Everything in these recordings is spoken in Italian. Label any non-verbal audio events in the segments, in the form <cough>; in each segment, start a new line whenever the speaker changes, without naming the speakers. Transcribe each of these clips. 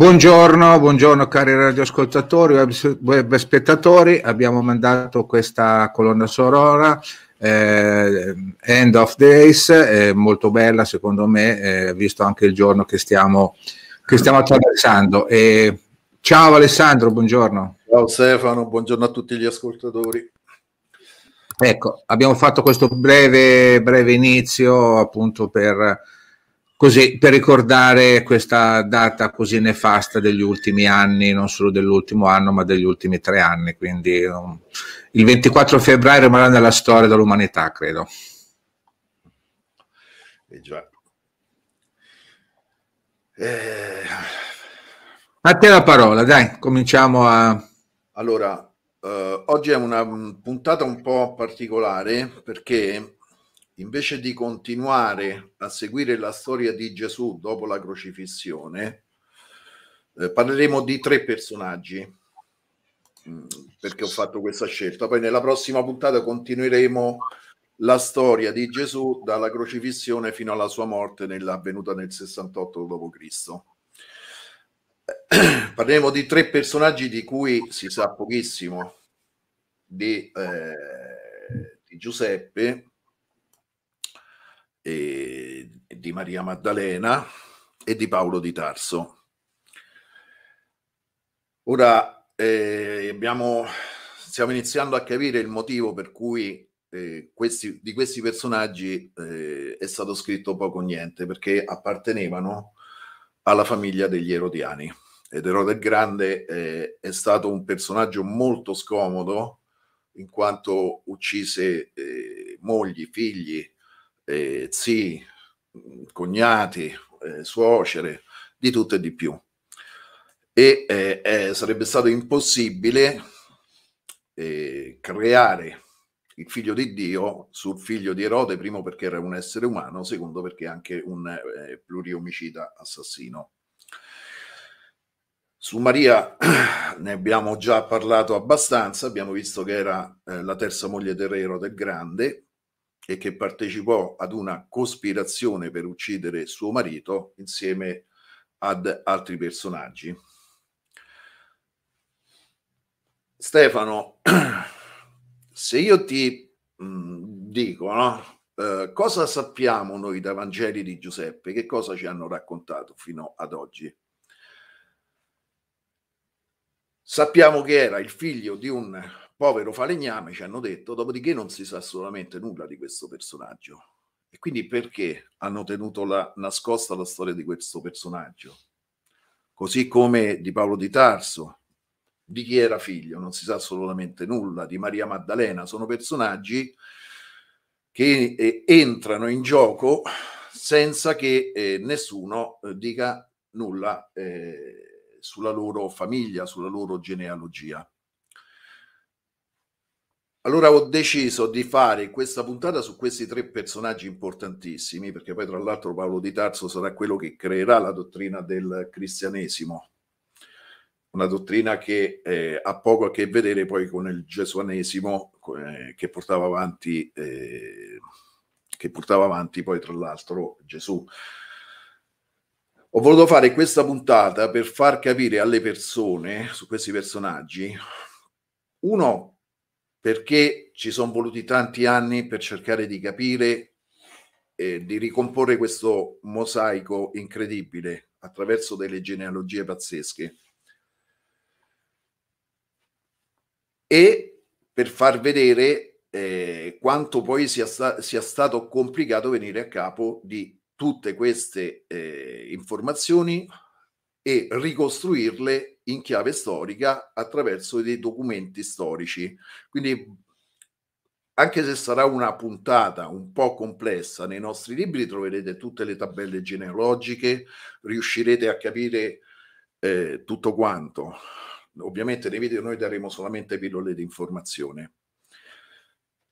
Buongiorno, buongiorno cari radioascoltatori, web, web spettatori. Abbiamo mandato questa colonna sonora eh, End of Days, eh, molto bella secondo me, eh, visto anche il giorno che stiamo, che stiamo attraversando. E, ciao Alessandro, buongiorno.
Ciao Stefano, buongiorno a tutti gli ascoltatori.
Ecco, abbiamo fatto questo breve, breve inizio appunto per così per ricordare questa data così nefasta degli ultimi anni, non solo dell'ultimo anno, ma degli ultimi tre anni. Quindi um, il 24 febbraio rimarrà nella storia dell'umanità, credo. Eh
già. Eh...
A te la parola, dai, cominciamo a...
Allora, eh, oggi è una mm, puntata un po' particolare perché invece di continuare a seguire la storia di Gesù dopo la crocifissione, eh, parleremo di tre personaggi mm, perché ho fatto questa scelta. Poi nella prossima puntata continueremo la storia di Gesù dalla crocifissione fino alla sua morte avvenuta nel 68 d.C. <clears throat> Parleremo di tre personaggi di cui si sa pochissimo, di, eh, di Giuseppe, di Maria Maddalena e di Paolo di Tarso. Ora eh, abbiamo, stiamo iniziando a capire il motivo per cui eh, questi, di questi personaggi eh, è stato scritto poco o niente, perché appartenevano alla famiglia degli Erodiani. Ed Erode il Grande eh, è stato un personaggio molto scomodo in quanto uccise eh, mogli, figli, eh, zii, mm, cognati, eh, suocere, di tutto e di più. E eh, eh sarebbe stato impossibile eh, creare il figlio di Dio sul figlio di Erode, primo perché era un essere umano, secondo perché anche un eh, pluriomicida assassino. Su Maria <clears throat> ne abbiamo già parlato abbastanza, abbiamo visto che era eh, la terza moglie del re Erode il Grande, e che partecipò ad una cospirazione per uccidere suo marito insieme ad altri personaggi. Stefano, <clears throat> se io ti mm, dico, no? Eh, cosa sappiamo noi dai Vangeli di Giuseppe? Che cosa ci hanno raccontato fino ad oggi? Sappiamo che era il figlio di un povero falegname, ci hanno detto, dopodiché non si sa assolutamente nulla di questo personaggio. E quindi perché hanno tenuto la, nascosta la storia di questo personaggio? Così come di Paolo di Tarso, di chi era figlio, non si sa assolutamente nulla, di Maria Maddalena, sono personaggi che eh, entrano in gioco senza che eh, nessuno eh, dica nulla eh, sulla loro famiglia, sulla loro genealogia. Allora ho deciso di fare questa puntata su questi tre personaggi importantissimi, perché poi tra l'altro Paolo di Tarso sarà quello che creerà la dottrina del cristianesimo, una dottrina che eh, ha poco a che vedere poi con il gesuanesimo eh, che, portava avanti, eh, che portava avanti poi tra l'altro Gesù. Ho voluto fare questa puntata per far capire alle persone su questi personaggi, uno, perché ci sono voluti tanti anni per cercare di capire e di ricomporre questo mosaico incredibile attraverso delle genealogie pazzesche. E per far vedere eh, quanto poi sia, sta- sia, stato complicato venire a capo di tutte queste eh, informazioni e ricostruirle in chiave storica attraverso dei documenti storici. Quindi, anche se sarà una puntata un po' complessa, nei nostri libri troverete tutte le tabelle genealogiche, riuscirete a capire eh, tutto quanto. Ovviamente nei video noi daremo solamente pillole di informazione.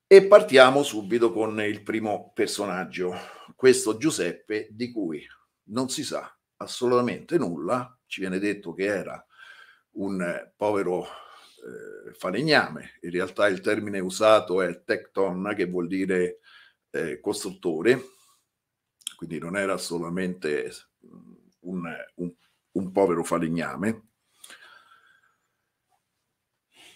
E partiamo subito con il primo personaggio, questo Giuseppe di cui non si sa assolutamente nulla, ci viene detto che era un eh, povero eh, falegname. In realtà il termine usato è tecton, che vuol dire eh, costruttore, quindi non era solamente mm, un, un, un povero falegname.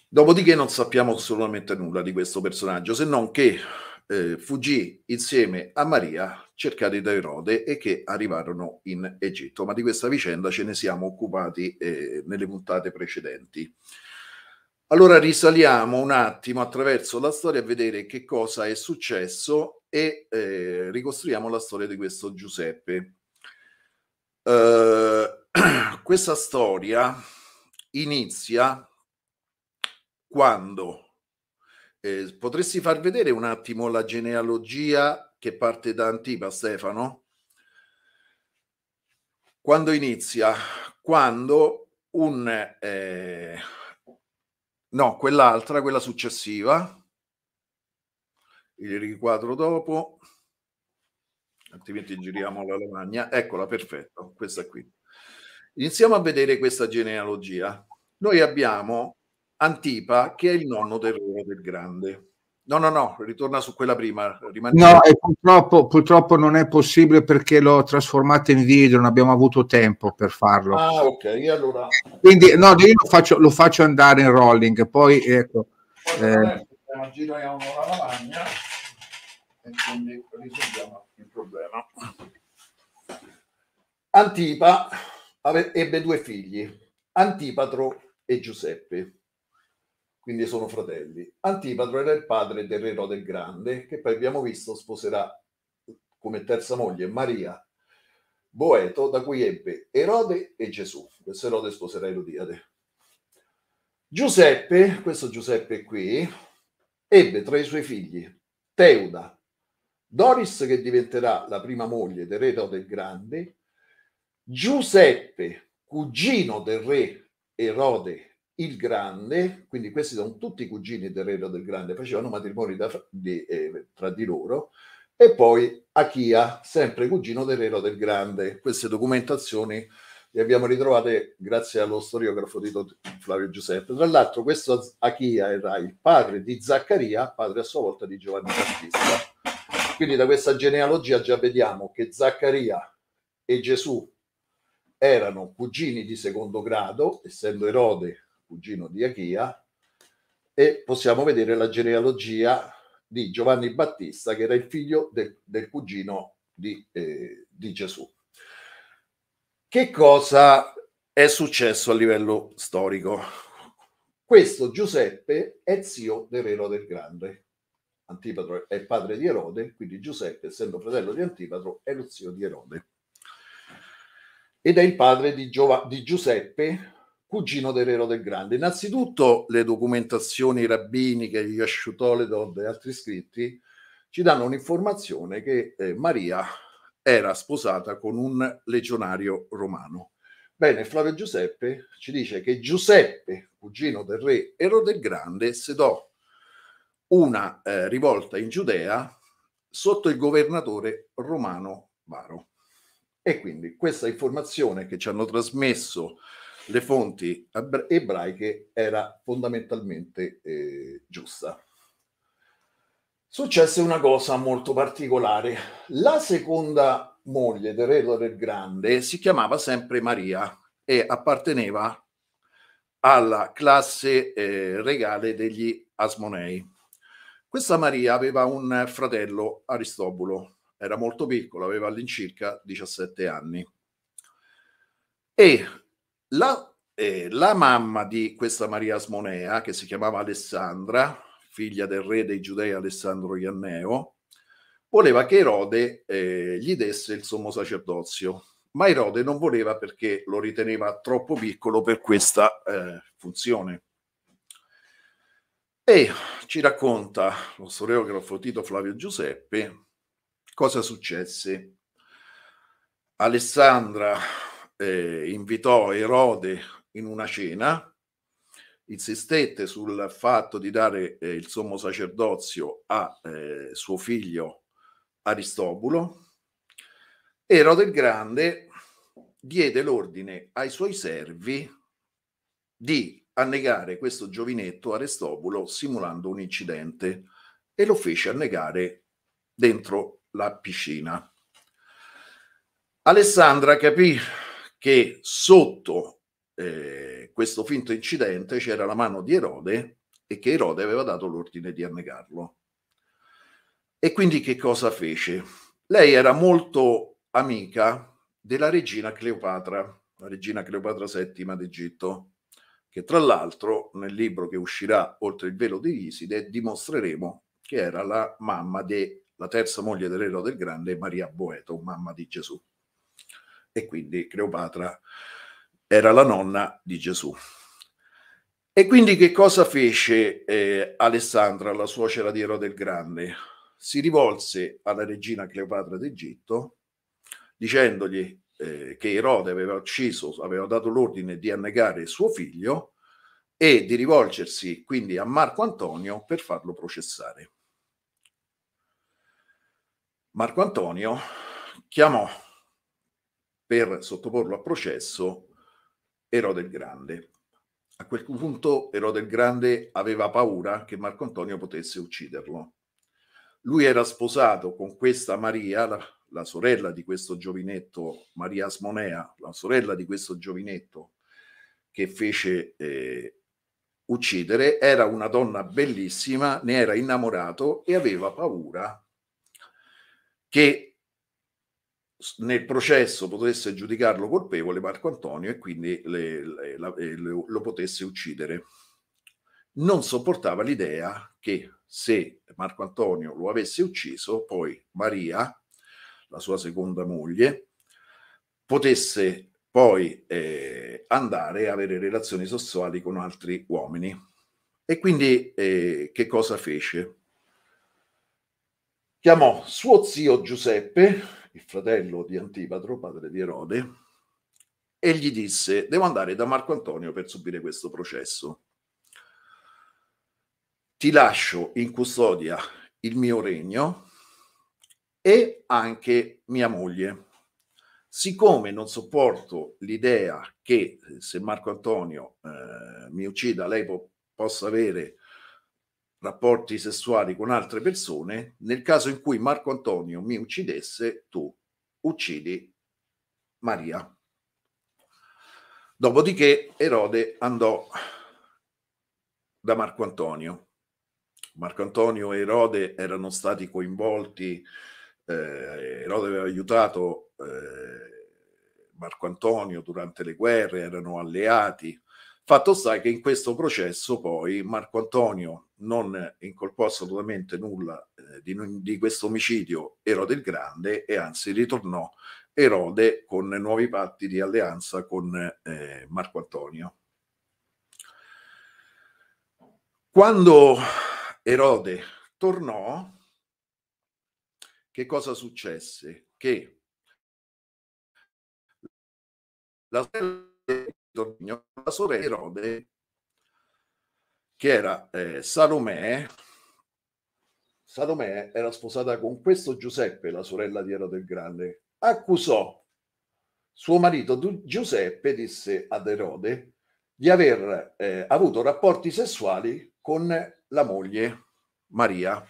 Dopodiché non sappiamo assolutamente nulla di questo personaggio, se non che eh, fuggì insieme a Maria cercati da Erode e che arrivarono in Egitto, ma di questa vicenda ce ne siamo occupati eh, nelle puntate precedenti. Allora risaliamo un attimo attraverso la storia a vedere che cosa è successo e eh, ricostruiamo la storia di questo Giuseppe. Uh, <clears throat> questa storia inizia quando eh, potresti far vedere un attimo la genealogia che parte da Antipa, Stefano? Quando inizia? Quando un... Eh, no, quell'altra, quella successiva, il riquadro dopo, altrimenti giriamo la lavagna, eccola, perfetto, questa qui. Iniziamo a vedere questa genealogia. Noi abbiamo Antipa, che è il nonno del del Grande. No, no, no, ritorna su quella prima. Rimaniamo. No,
purtroppo, purtroppo, non è possibile perché l'ho trasformata in video, non abbiamo avuto tempo per farlo. Ah,
ok, allora.
Quindi, no, io lo faccio, lo faccio andare in rolling, poi ecco. Poi, eh, giriamo eh, la lavagna e quindi
risolviamo il problema. Antipa ebbe due figli, Antipatro e Giuseppe quindi sono fratelli. Antipatro era il padre del re Erode Grande, che poi abbiamo visto sposerà come terza moglie Maria Boeto, da cui ebbe Erode e Gesù. Questo Erode sposerà Erodiade. Giuseppe, questo Giuseppe qui, ebbe tra i suoi figli Teuda, Doris che diventerà la prima moglie del re Erode il Grande, Giuseppe, cugino del re Erode il Grande, quindi questi sono tutti i cugini del re del Grande, facevano matrimoni da, di, eh, tra di loro, e poi Achia, sempre cugino del re del Grande. Queste documentazioni le abbiamo ritrovate grazie allo storiografo di Flavio Giuseppe. Tra l'altro questo Achia era il padre di Zaccaria, padre a sua volta di Giovanni Battista. Quindi da questa genealogia già vediamo che Zaccaria e Gesù erano cugini di secondo grado, essendo Erode cugino di Achia, e possiamo vedere la genealogia di Giovanni Battista, che era il figlio del, del cugino di, eh, di Gesù. Che cosa è successo a livello storico? Questo Giuseppe è zio del re del Grande. Antipatro è padre di Erode, quindi Giuseppe, essendo fratello di Antipatro, è lo zio di Erode. Ed è il padre di, Giova- di Giuseppe, Cugino Terrero del Grande. Innanzitutto le documentazioni rabbiniche, gli Asciutoledod e altri scritti ci danno un'informazione che eh, Maria era sposata con un legionario romano. Bene, Flavio Giuseppe ci dice che Giuseppe, cugino del re Ero del Grande, sedò una eh, rivolta in Giudea sotto il governatore romano Varo. E quindi questa informazione che ci hanno trasmesso le fonti ebraiche era fondamentalmente eh, giusta. Successe una cosa molto particolare. La seconda moglie del re del Grande si chiamava sempre Maria e apparteneva alla classe eh, regale degli Asmonei. Questa Maria aveva un fratello, Aristobulo, era molto piccolo, aveva all'incirca 17 anni. E la, eh, la mamma di questa Maria Asmonea, che si chiamava Alessandra, figlia del re dei Giudei Alessandro Ianneo, voleva che Erode eh, gli desse il sommo sacerdozio, ma Erode non voleva perché lo riteneva troppo piccolo per questa eh, funzione. E ci racconta lo storiografo Tito Flavio Giuseppe cosa successe. Alessandra eh, invitò Erode in una cena, insistette sul fatto di dare eh, il sommo sacerdozio a eh, suo figlio Aristobulo, Erode il Grande diede l'ordine ai suoi servi di annegare questo giovinetto Aristobulo simulando un incidente e lo fece annegare dentro la piscina. Alessandra capì che sotto eh, questo finto incidente c'era la mano di Erode e che Erode aveva dato l'ordine di annegarlo. E quindi che cosa fece? Lei era molto amica della regina Cleopatra, la regina Cleopatra VII d'Egitto, che tra l'altro nel libro che uscirà oltre il velo di Iside dimostreremo che era la mamma della terza moglie dell'eroe del Grande, Maria Boeto, mamma di Gesù e quindi Cleopatra era la nonna di Gesù. E quindi che cosa fece eh, Alessandra, la suocera di Erode il Grande? Si rivolse alla regina Cleopatra d'Egitto dicendogli eh, che Erode aveva ucciso, aveva dato l'ordine di annegare suo figlio e di rivolgersi quindi a Marco Antonio per farlo processare. Marco Antonio chiamò per sottoporlo a processo Erode il Grande. A quel punto Erode il Grande aveva paura che Marco Antonio potesse ucciderlo. Lui era sposato con questa Maria, la, la sorella di questo giovinetto, Maria Asmonea, la sorella di questo giovinetto che fece eh, uccidere, era una donna bellissima, ne era innamorato e aveva paura che nel processo potesse giudicarlo colpevole Marco Antonio e quindi le, le, la, le, lo potesse uccidere. Non sopportava l'idea che se Marco Antonio lo avesse ucciso, poi Maria, la sua seconda moglie, potesse poi eh, andare a avere relazioni sessuali con altri uomini. E quindi eh, che cosa fece? Chiamò suo zio Giuseppe, il fratello di Antipatro, padre di Erode, e gli disse, devo andare da Marco Antonio per subire questo processo. Ti lascio in custodia il mio regno e anche mia moglie. Siccome non sopporto l'idea che eh, se Marco Antonio eh, mi uccida lei po- possa avere rapporti sessuali con altre persone, nel caso in cui Marco Antonio mi uccidesse, tu uccidi Maria. Dopodiché Erode andò da Marco Antonio. Marco Antonio e Erode erano stati coinvolti, eh, Erode aveva aiutato eh, Marco Antonio durante le guerre, erano alleati. Fatto sta che in questo processo poi Marco Antonio non incolpò assolutamente nulla eh, di, di questo omicidio Erode il Grande e anzi ritornò Erode con nuovi patti di alleanza con eh, Marco Antonio. Quando Erode tornò, che cosa successe? Che la sorella, di Erode che era eh, Salomè. Salomè era sposata con questo Giuseppe, la sorella di Erode il Grande. Accusò suo marito Giuseppe, disse ad Erode, di aver eh, avuto rapporti sessuali con la moglie Maria.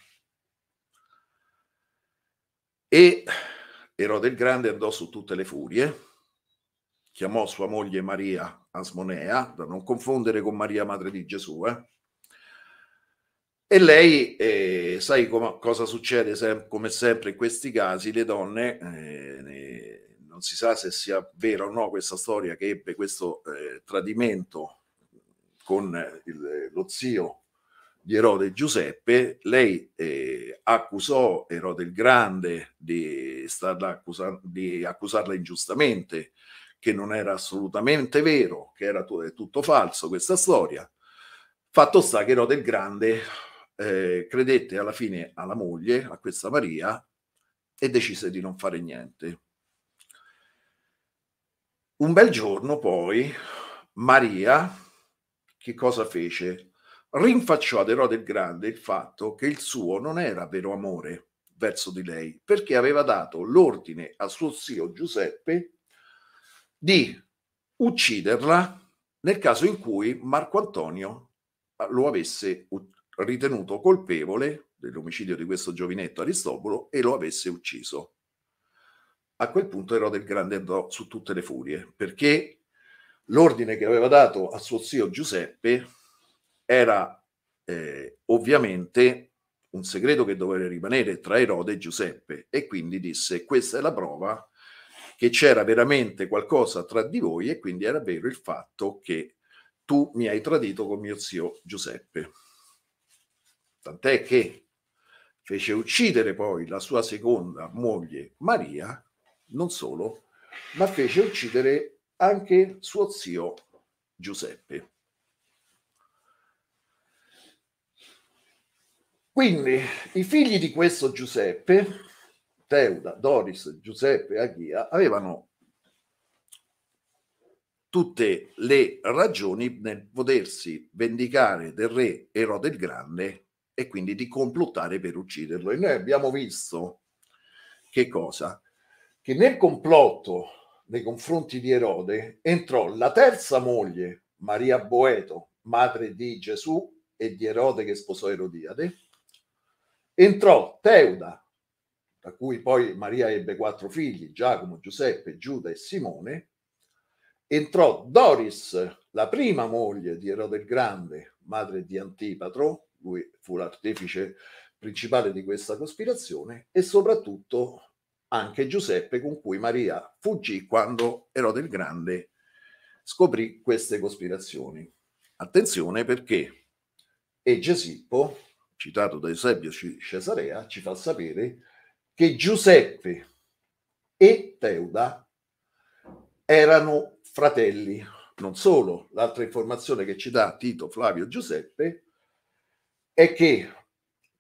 E Erode il Grande andò su tutte le furie, chiamò sua moglie Maria Asmonea, da non confondere con Maria, madre di Gesù, eh? E lei, eh, sai com- cosa succede sem- come sempre in questi casi? Le donne, eh, non si sa se sia vera o no questa storia che ebbe questo eh, tradimento con il, lo zio di Erode Giuseppe, lei eh, accusò Erode il Grande di, starla accusa- di accusarla ingiustamente, che non era assolutamente vero, che era t- tutto falso questa storia. Fatto sta che Erode il Grande eh, credette alla fine alla moglie, a questa Maria, e decise di non fare niente. Un bel giorno poi Maria che cosa fece? Rinfacciò ad Erode il Grande il fatto che il suo non era vero amore verso di lei, perché aveva dato l'ordine a suo zio Giuseppe di ucciderla nel caso in cui Marco Antonio lo avesse ritenuto colpevole dell'omicidio di questo giovinetto Aristobulo e lo avesse ucciso. A quel punto Erode il Grande andò su tutte le furie, perché l'ordine che aveva dato a suo zio Giuseppe era eh, ovviamente un segreto che doveva rimanere tra Erode e Giuseppe e quindi disse questa è la prova che c'era veramente qualcosa tra di voi e quindi era vero il fatto che tu mi hai tradito con mio zio Giuseppe tant'è che fece uccidere poi la sua seconda moglie Maria, non solo, ma fece uccidere anche suo zio Giuseppe. Quindi i figli di questo Giuseppe, Teuda, Doris, Giuseppe, Aghia, avevano tutte le ragioni nel potersi vendicare del re Erode il Grande e quindi di complottare per ucciderlo. E noi abbiamo visto che cosa? Che nel complotto nei confronti di Erode entrò la terza moglie, Maria Boeto, madre di Gesù e di Erode che sposò Erodiade, entrò Teuda, da cui poi Maria ebbe quattro figli, Giacomo, Giuseppe, Giuda e Simone, entrò Doris, la prima moglie di Erode il Grande, madre di Antipatro, lui fu l'artefice principale di questa cospirazione, e soprattutto anche Giuseppe con cui Maria fuggì quando Erode il Grande scoprì queste cospirazioni. Attenzione perché e Gesippo, citato da Eusebio Cesarea, ci fa sapere che Giuseppe e Teuda erano fratelli. Non solo, l'altra informazione che ci dà Tito Flavio Giuseppe è che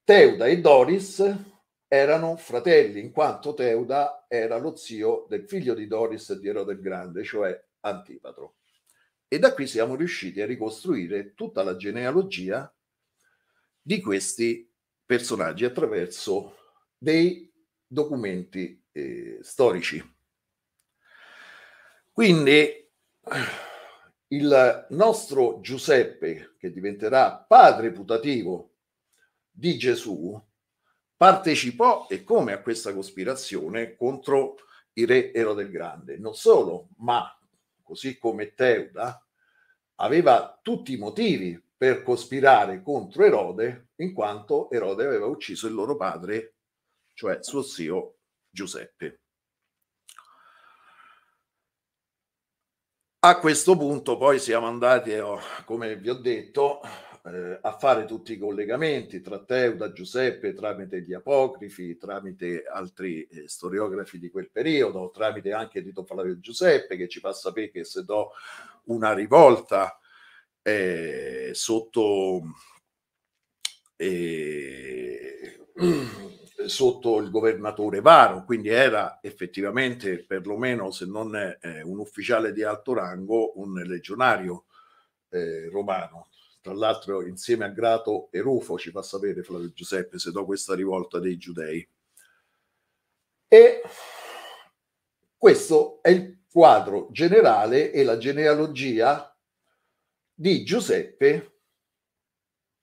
Teuda e Doris erano fratelli, in quanto Teuda era lo zio del figlio di Doris di Erode il Grande, cioè Antipatro. E da qui siamo riusciti a ricostruire tutta la genealogia di questi personaggi attraverso dei documenti eh, storici. Quindi il nostro Giuseppe, che diventerà padre putativo di Gesù partecipò e come a questa cospirazione contro il re Erode il Grande. Non solo, ma così come Teuda aveva tutti i motivi per cospirare contro Erode, in quanto Erode aveva ucciso il loro padre, cioè suo zio Giuseppe. A questo punto poi siamo andati, eh, come vi ho detto, eh, a fare tutti i collegamenti tra Teuda, Giuseppe, tramite gli apocrifi, tramite altri eh, storiografi di quel periodo, tramite anche Tito Flavio Giuseppe che ci fa sapere che se do una rivolta eh, sotto, eh, <clears throat> sotto il governatore Varo, quindi era effettivamente perlomeno se non eh, un ufficiale di alto rango, un legionario eh, romano tra l'altro insieme a Grato e Rufo, ci fa sapere Flavio Giuseppe se do questa rivolta dei giudei. E questo è il quadro generale e la genealogia di Giuseppe,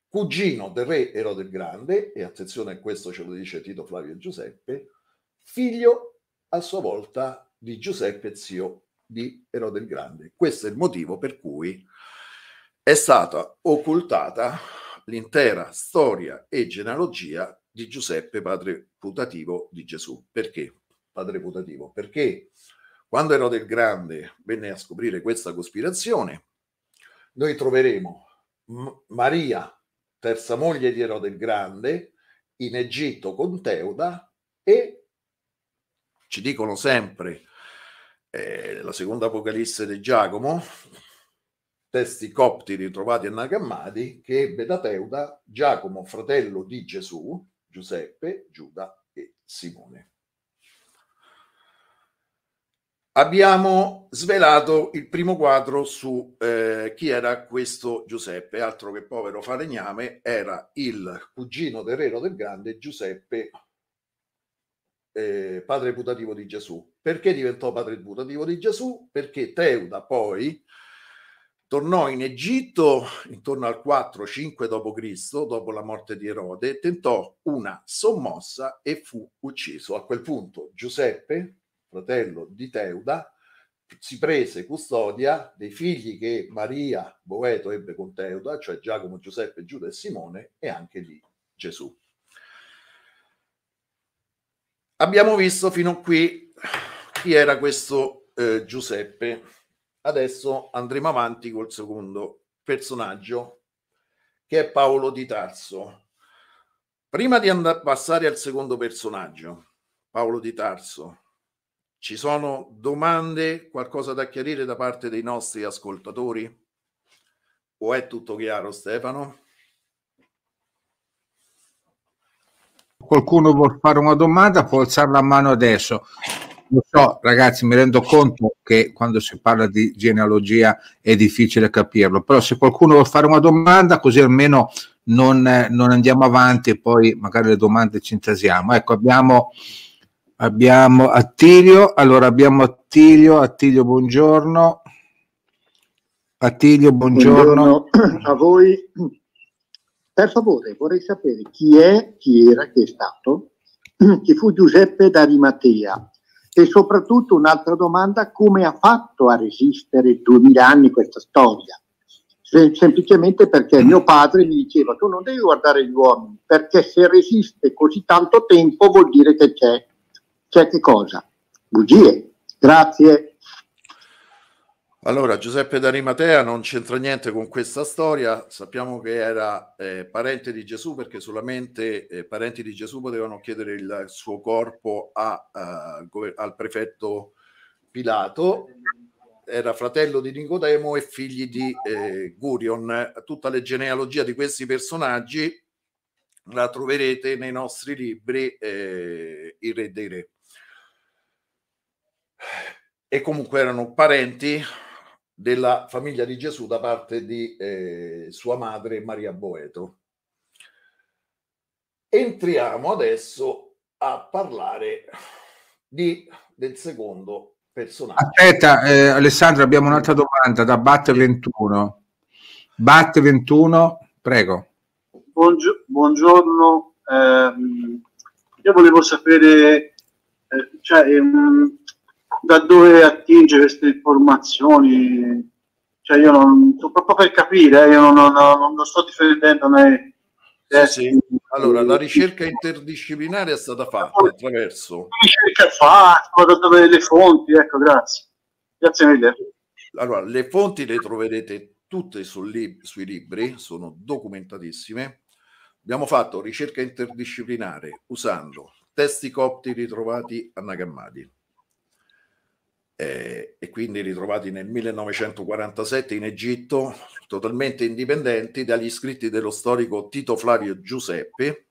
cugino del re Erode il Grande, e attenzione a questo ce lo dice Tito Flavio Giuseppe, figlio a sua volta di Giuseppe zio di Erode il Grande. Questo è il motivo per cui è stata occultata l'intera storia e genealogia di Giuseppe, padre putativo di Gesù. Perché? Padre putativo, perché quando Erode il Grande venne a scoprire questa cospirazione, noi troveremo Maria, terza moglie di Erode il Grande, in Egitto con Teuda e ci dicono sempre eh, la seconda Apocalisse di Giacomo, testi copti ritrovati a Nagamadi che ebbe da Teuda Giacomo, fratello di Gesù, Giuseppe, Giuda e Simone. Abbiamo svelato il primo quadro su eh, chi era questo Giuseppe, altro che povero falegname, era il cugino terreno del grande Giuseppe, eh, padre putativo di Gesù. Perché diventò padre putativo di Gesù? Perché Teuda poi, Tornò in Egitto intorno al 4-5 d.C., dopo la morte di Erode, tentò una sommossa e fu ucciso. A quel punto Giuseppe, fratello di Teuda, si prese custodia dei figli che Maria Boeto ebbe con Teuda, cioè Giacomo, Giuseppe, Giuda e Simone, e anche lì Gesù. Abbiamo visto fino a qui chi era questo eh, Giuseppe adesso andremo avanti col secondo personaggio che è Paolo di Tarso. Prima di and- passare al secondo personaggio, Paolo di Tarso, ci sono domande, qualcosa da chiarire da parte dei nostri ascoltatori? O è tutto chiaro Stefano?
Qualcuno vuol fare una domanda, può alzare la mano adesso. Lo so, ragazzi, mi rendo conto che quando si parla di genealogia è difficile capirlo, però se qualcuno vuole fare una domanda, così almeno non, non andiamo avanti e poi magari le domande ci intasiamo. Ecco, abbiamo, abbiamo Attilio, allora abbiamo Attilio, Attilio buongiorno. Attilio, buongiorno.
buongiorno a voi. Per favore, vorrei sapere chi è, chi era, chi è stato, <clears throat> chi fu Giuseppe d'Arimatea, e soprattutto un'altra domanda, come ha fatto a resistere 2000 anni questa storia? Sem- semplicemente perché mio padre mi diceva tu non devi guardare gli uomini, perché se resiste così tanto tempo vuol dire che c'è, c'è che cosa? Bugie. Grazie.
Allora, Giuseppe d'Arimatea non c'entra niente con questa storia, sappiamo che era eh, parente di Gesù perché solamente eh, parenti di Gesù potevano chiedere il suo corpo a, a, eh, al prefetto Pilato, era fratello di Nicodemo e figlio di eh, Gurion. Tutta la genealogia di questi personaggi la troverete nei nostri libri eh, Il Re dei Re. E comunque erano parenti della famiglia di Gesù da parte di eh, sua madre Maria Boeto. Entriamo adesso a parlare di, del secondo personaggio. Aspetta,
eh, Alessandro, abbiamo un'altra domanda da Bat 21. Bat 21, prego.
Buongio- buongiorno, eh, io volevo sapere, eh, cioè, um, da dove attinge queste informazioni. Cioè io non, proprio per capire, eh, io non, non, non, lo sto difendendo né... Eh, sì, Allora, la ricerca
interdisciplinare è stata fatta attraverso... La
ricerca fatta, dove le fonti, ecco, grazie. Grazie mille.
Allora, le fonti le troverete tutte su lib- sui libri, sono documentatissime. Abbiamo fatto ricerca interdisciplinare usando testi copti ritrovati a Nagamadi, eh, e quindi ritrovati nel 1947 in Egitto, totalmente indipendenti dagli scritti dello storico Tito Flavio Giuseppe,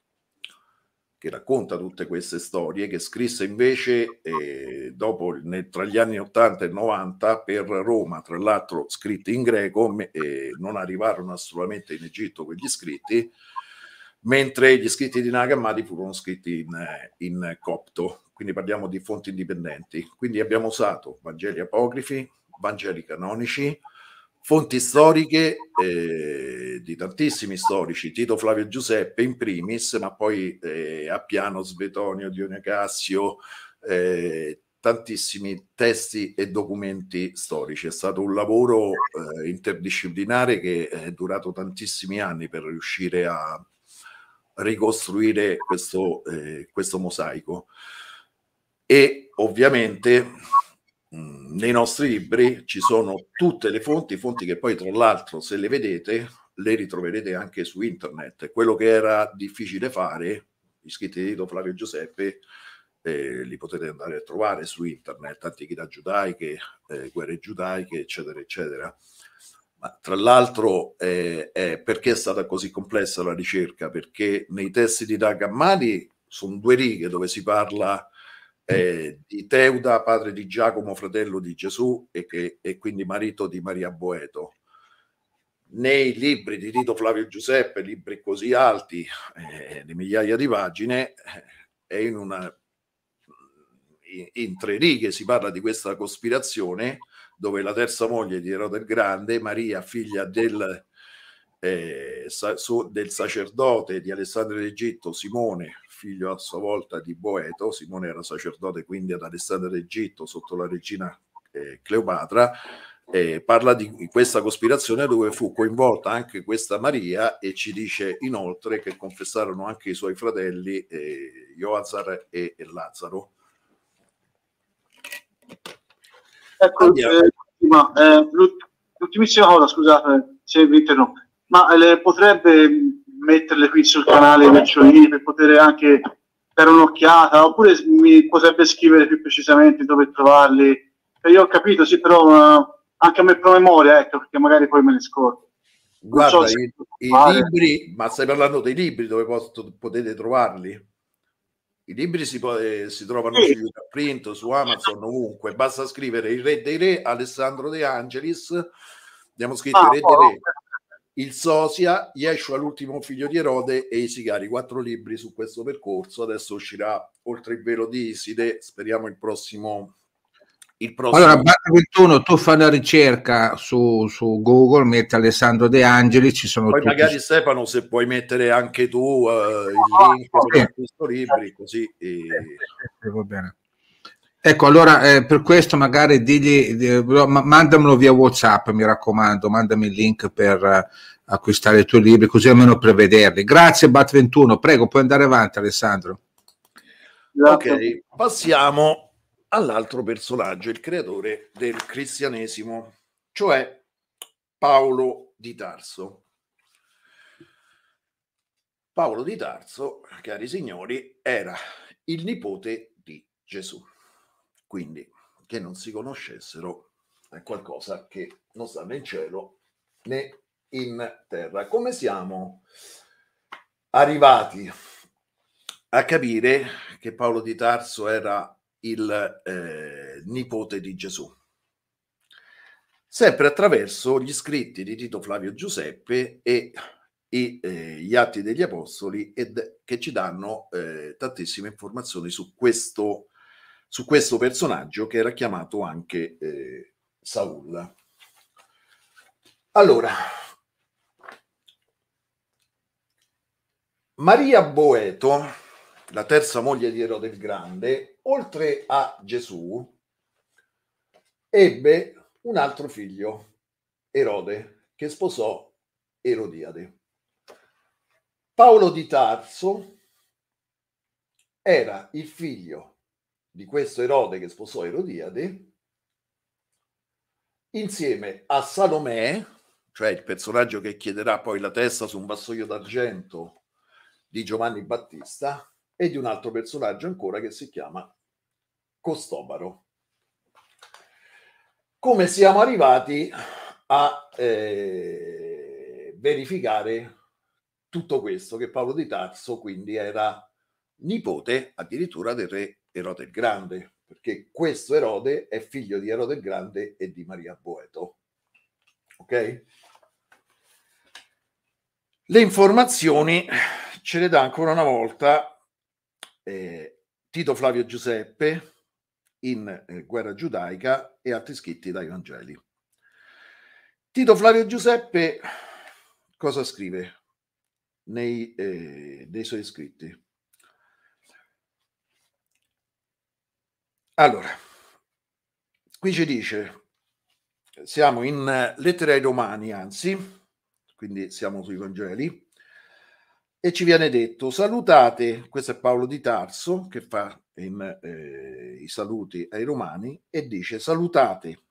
che racconta tutte queste storie, che scrisse invece eh, dopo, nel, tra gli anni 80 e 90 per Roma, tra l'altro scritti in greco, eh, non arrivarono assolutamente in Egitto quegli scritti, mentre gli scritti di Nagamati furono scritti in, eh, in copto, quindi parliamo di fonti indipendenti. Quindi abbiamo usato Vangeli apocrifi, Vangeli canonici, fonti storiche eh, di tantissimi storici, Tito Flavio Giuseppe in primis, ma poi eh, Appiano, Svetonio, Dione Cassio, eh, tantissimi testi e documenti storici. È stato un lavoro eh, interdisciplinare che eh, è durato tantissimi anni per riuscire a ricostruire questo, eh, questo mosaico e ovviamente mm, nei nostri libri ci sono tutte le fonti, fonti che poi tra l'altro se le vedete le ritroverete anche su internet. Quello che era difficile fare, gli scritti di Tito Flavio Giuseppe, eh, li potete andare a trovare su internet, antichità giudaiche, eh, guerre giudaiche, eccetera, eccetera. Ma tra l'altro, eh, eh, perché è stata così complessa la ricerca? Perché nei testi di Dagammali sono due righe dove si parla eh, di Teuda, padre di Giacomo, fratello di Gesù e, che, e quindi marito di Maria Boeto. Nei libri di Tito Flavio Giuseppe, libri così alti, eh, di migliaia di pagine, eh, è in, una, in, in tre righe si parla di questa cospirazione dove la terza moglie di Erode il Grande, Maria, figlia del, eh, sa, su, del sacerdote di Alessandro d'Egitto, Simone, figlio a sua volta di Boeto, Simone era sacerdote quindi ad Alessandria d'Egitto sotto la regina eh, Cleopatra, eh, parla di questa cospirazione dove fu coinvolta anche questa Maria e ci dice inoltre che confessarono anche i suoi fratelli eh, Ioazar e, e Lazzaro. Ecco, eh,
eh l'ultimissima cosa, scusate se mi interrompo, ma eh, potrebbe metterle qui sul canale Picciolini per poter anche dare un'occhiata, oppure mi potrebbe scrivere più precisamente dove trovarli. E eh, io ho capito, sì, però eh, anche a me promemoria, ecco, perché magari poi me ne scordo.
Guarda, so i, i libri, ma stai parlando dei libri dove posso, potete trovarli? I libri si, può, eh, si trovano sì. su Print, su Amazon, ovunque. Basta scrivere Il Re dei Re, Alessandro De Angelis. Abbiamo scritto ah, Il Re dei oh, Re il Sosia, Yeshua l'ultimo figlio di Erode e i Sigari, quattro libri su questo percorso, adesso uscirà oltre il velo di Iside, speriamo il prossimo... Il prossimo... Allora, Barra
21, tu fai una ricerca su, su, Google, metti Alessandro De Angeli, ci sono... Poi tutti... magari
Stefano se puoi mettere anche tu uh, il ah, link no, no, per questi libri, così... E...
va bene. Ecco, allora eh, per questo magari digli, eh, mandamelo via WhatsApp, mi raccomando, mandami il link per eh, acquistare i tuoi libri, così almeno prevederli. Grazie, Bat21. Prego, puoi andare avanti, Alessandro.
Ok, passiamo all'altro personaggio, il creatore del cristianesimo, cioè Paolo di Tarso. Paolo di Tarso, cari signori, era il nipote di Gesù. Quindi che non si conoscessero è qualcosa che non sta né in cielo né in terra. Come siamo arrivati a capire che Paolo di Tarso era il eh, nipote di Gesù? Sempre attraverso gli scritti di Tito Flavio Giuseppe e i, eh, gli Atti degli Apostoli ed, che ci danno eh, tantissime informazioni su questo su questo personaggio che era chiamato anche eh, Saul. Allora, Maria Boeto, la terza moglie di Erode il Grande, oltre a Gesù, ebbe un altro figlio, Erode, che sposò Erodiade. Paolo di Tarso era il figlio di questo Erode che sposò Erodiade, insieme a Salomè, cioè il personaggio che chiederà poi la testa su un vassoio d'argento di Giovanni Battista, e di un altro personaggio ancora che si chiama Costobaro. Come siamo arrivati a eh, verificare tutto questo che Paolo di Tarso quindi era nipote addirittura del re Erode il Grande, perché questo Erode è figlio di Erode il Grande e di Maria Boeto. Ok? Le informazioni ce le dà ancora una volta eh, Tito Flavio Giuseppe in eh, Guerra Giudaica e altri scritti dai Vangeli. Tito Flavio Giuseppe cosa scrive nei, eh, nei suoi scritti? Allora, qui ci dice, siamo in eh, lettera ai Romani, anzi, quindi siamo sui Vangeli, e ci viene detto, salutate, questo è Paolo di Tarso che fa in, eh, i saluti ai Romani e dice, salutate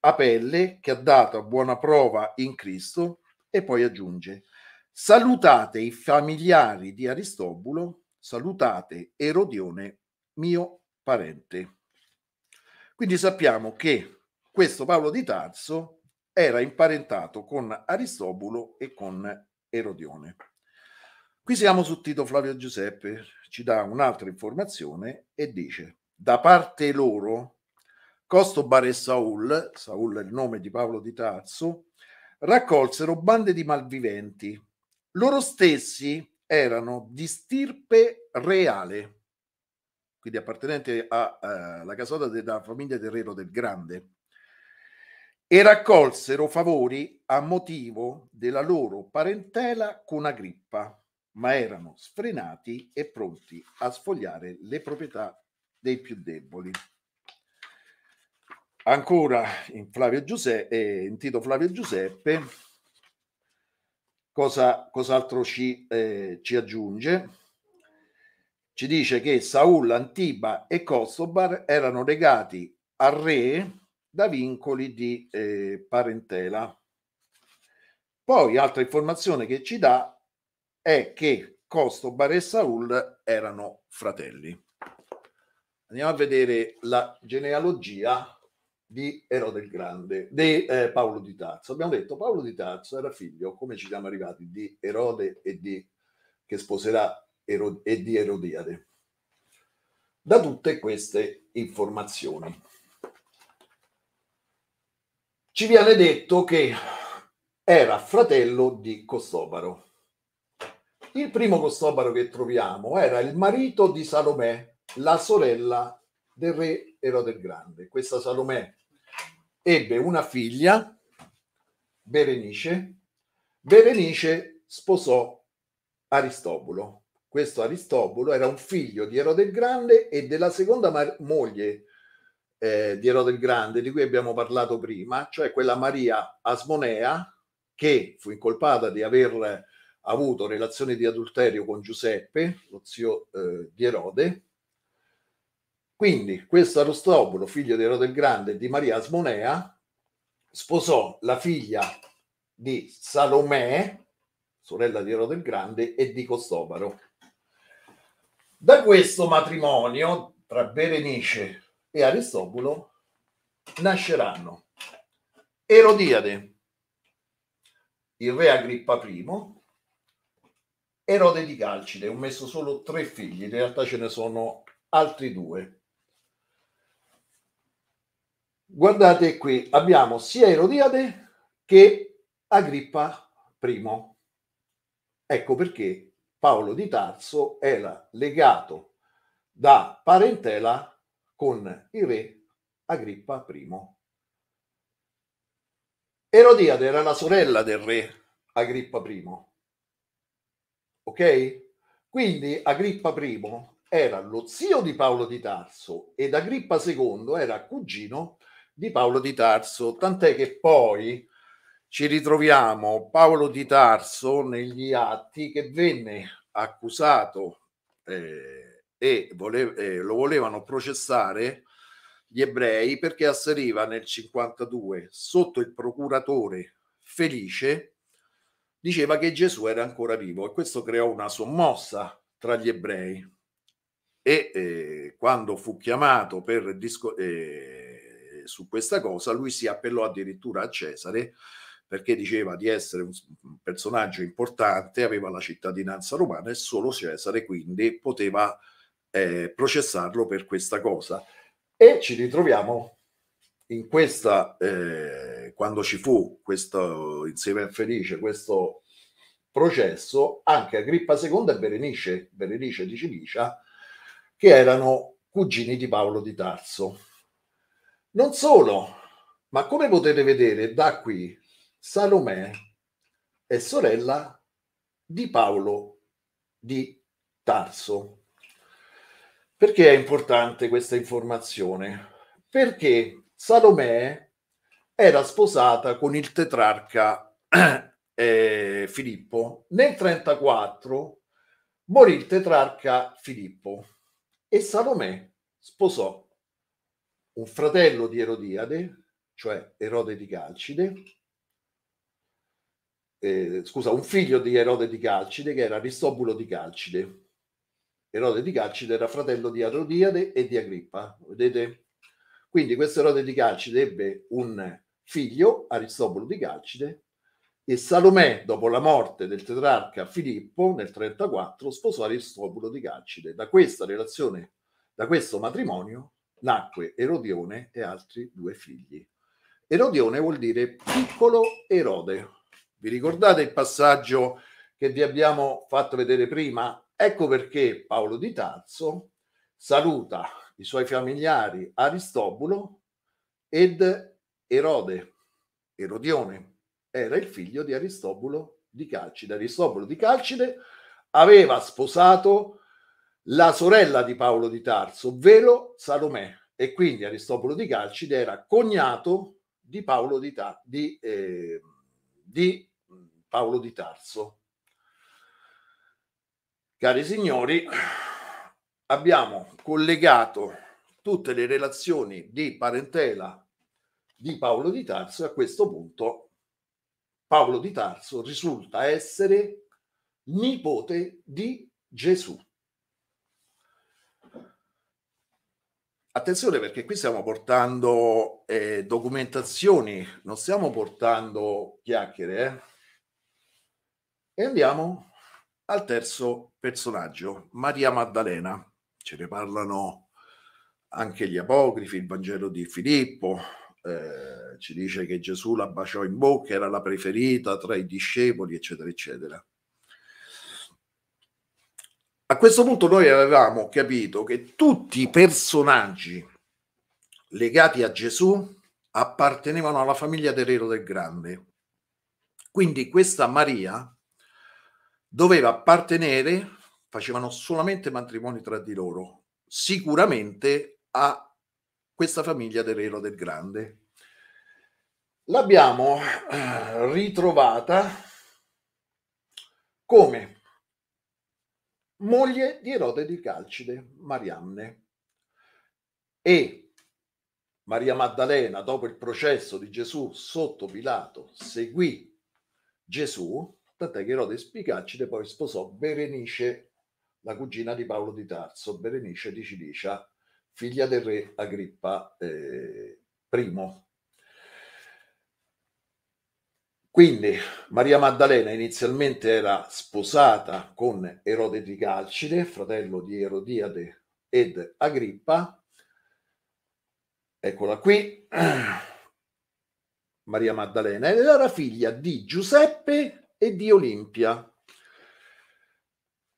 Apelle che ha dato buona prova in Cristo e poi aggiunge, salutate i familiari di Aristobulo, salutate Erodione, mio parente. Quindi sappiamo che questo Paolo di Tarso era imparentato con Aristobulo e con Erodione. Qui siamo su Tito Flavio Giuseppe, ci dà un'altra informazione e dice, da parte loro, Costobar e Saul, Saul è il nome di Paolo di Tarso, raccolsero bande di malviventi. Loro stessi erano di stirpe reale quindi appartenente alla eh, casata della famiglia Terrero del Grande, e raccolsero favori a motivo della loro parentela con Agrippa, ma erano sfrenati e pronti a sfogliare le proprietà dei più deboli. Ancora in, Flavio Giuseppe, eh, in Tito Flavio Giuseppe, cosa, cos'altro ci, eh, ci aggiunge? ci dice che Saul, Antiba e Costobar erano legati al re da vincoli di eh, parentela. Poi altra informazione che ci dà è che Costobar e Saul erano fratelli. Andiamo a vedere la genealogia di Erode il Grande, di eh, Paolo di Tarso. Abbiamo detto Paolo di Tarso era figlio, come ci siamo arrivati, di Erode e di che sposerà e di Erodiade. Da tutte queste informazioni ci viene detto che era fratello di Costobaro. Il primo Costobaro che troviamo era il marito di Salomè, la sorella del re Erode il Grande. Questa Salomè ebbe una figlia, Berenice. Berenice sposò Aristobulo questo Aristobulo era un figlio di Erode il Grande e della seconda mar- moglie eh, di Erode il Grande, di cui abbiamo parlato prima, cioè quella Maria Asmonea, che fu incolpata di aver avuto relazioni di adulterio con Giuseppe, lo zio eh, di Erode. Quindi questo Aristobulo, figlio di Erode il Grande e di Maria Asmonea, sposò la figlia di Salomè, sorella di Erode il Grande, e di Costobaro. Da questo matrimonio tra Berenice e Aristobulo nasceranno Erodiade, il re Agrippa I, Erode di Calcide. Ho messo solo tre figli, in realtà ce ne sono altri due. Guardate qui, abbiamo sia Erodiade che Agrippa I. Ecco perché Paolo di Tarso era legato da parentela con il re Agrippa I. Erodiade era la sorella del re Agrippa I. Ok? Quindi Agrippa I era lo zio di Paolo di Tarso ed Agrippa II era cugino di Paolo di Tarso, tant'è che poi ci ritroviamo Paolo di Tarso negli atti che venne accusato eh, e voleva, eh, lo volevano processare gli ebrei perché asseriva nel 52 sotto il procuratore Felice diceva che Gesù era ancora vivo e questo creò una sommossa tra gli ebrei e eh, quando fu chiamato per disco- eh, su questa cosa lui si appellò addirittura a Cesare perché diceva di essere un personaggio importante, aveva la cittadinanza romana e solo Cesare quindi poteva eh, processarlo per questa cosa. E ci ritroviamo in questa, eh, quando ci fu questo, insieme a Felice, questo processo, anche Agrippa II e Berenice, Berenice di Cilicia, che erano cugini di Paolo di Tarso. Non solo, ma come potete vedere da qui Salomè è sorella di Paolo di Tarso. Perché è importante questa informazione? Perché Salomè era sposata con il tetrarca <clears throat> eh, Filippo. Nel 34 morì il tetrarca Filippo e Salomè sposò un fratello di Erodiade, cioè Erode di Calcide, eh, scusa, un figlio di Erode di Calcide che era Aristobulo di Calcide. Erode di Calcide era fratello di Arodiade e di Agrippa, vedete? Quindi questo Erode di Calcide ebbe un figlio, Aristobulo di Calcide, e Salomè, dopo la morte del tetrarca Filippo nel 34, sposò Aristobulo di Calcide. Da questa relazione, da questo matrimonio, nacque Erodione e altri due figli. Erodione vuol dire piccolo Erode, vi ricordate il passaggio che vi abbiamo fatto vedere prima? Ecco perché Paolo di Tarso saluta i suoi familiari Aristobulo ed Erode. Erodione era il figlio di Aristobulo di Calcide. Aristobulo di Calcide aveva sposato la sorella di Paolo di Tarso, ovvero Salomè, e quindi Aristobulo di Calcide era cognato di Paolo di, Ta- di eh, di Paolo di Tarso. Cari signori, abbiamo collegato tutte le relazioni di parentela di Paolo di Tarso e a questo punto Paolo di Tarso risulta essere nipote di Gesù. Attenzione perché qui stiamo portando eh, documentazioni, non stiamo portando chiacchiere. Eh? E andiamo al terzo personaggio, Maria Maddalena. Ce ne parlano anche gli apocrifi, il Vangelo di Filippo, eh, ci dice che Gesù la baciò in bocca, era la preferita tra i discepoli, eccetera, eccetera. A questo punto noi avevamo capito che tutti i personaggi legati a Gesù appartenevano alla famiglia Terero del Grande. Quindi questa Maria doveva appartenere, facevano solamente matrimoni tra di loro, sicuramente a questa famiglia Terero del Grande. L'abbiamo eh, ritrovata come moglie di Erode di Calcide, Marianne. E Maria Maddalena, dopo il processo di Gesù sotto Pilato, seguì Gesù, tant'è che Erode Spicacide poi sposò Berenice, la cugina di Paolo di Tarso, Berenice di Cilicia, figlia del re Agrippa eh, I. Quindi Maria Maddalena inizialmente era sposata con Erode di Calcide, fratello di Erodiade ed Agrippa. Eccola qui, <clears throat> Maria Maddalena, ed era figlia di Giuseppe e di Olimpia.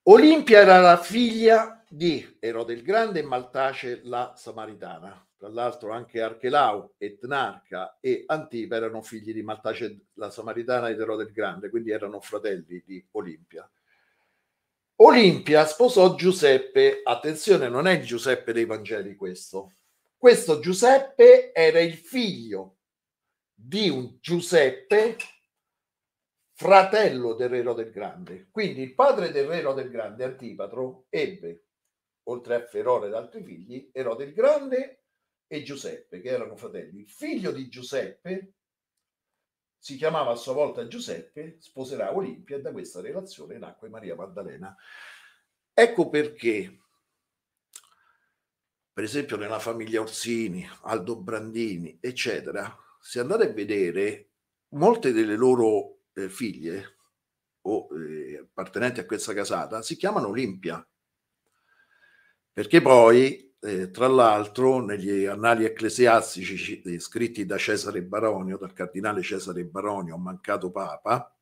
Olimpia era la figlia di Erode il Grande e Maltace la Samaritana. Tra l'altro anche Archelau, Etnarca e Antipa erano figli di Maltace la Samaritana ed di Erode il Grande, quindi erano fratelli di Olimpia. Olimpia sposò Giuseppe, attenzione, non è il Giuseppe dei Vangeli questo. Questo Giuseppe era il figlio di un Giuseppe fratello del re del Grande. Quindi il padre del re del Grande, Antipatro, ebbe, oltre a Ferore ed altri figli, Erode il Grande e Giuseppe, che erano fratelli. Il figlio di Giuseppe si chiamava a sua volta Giuseppe, sposerà Olimpia e da questa relazione nacque Maria Maddalena. Ecco perché, per esempio, nella famiglia Orsini, Aldo Brandini, eccetera, se andate a vedere molte delle loro eh, figlie o eh, appartenenti a questa casata si chiamano Olimpia, perché poi eh, tra l'altro negli annali ecclesiastici eh, scritti da Cesare Baronio, dal cardinale Cesare Baronio, mancato papa,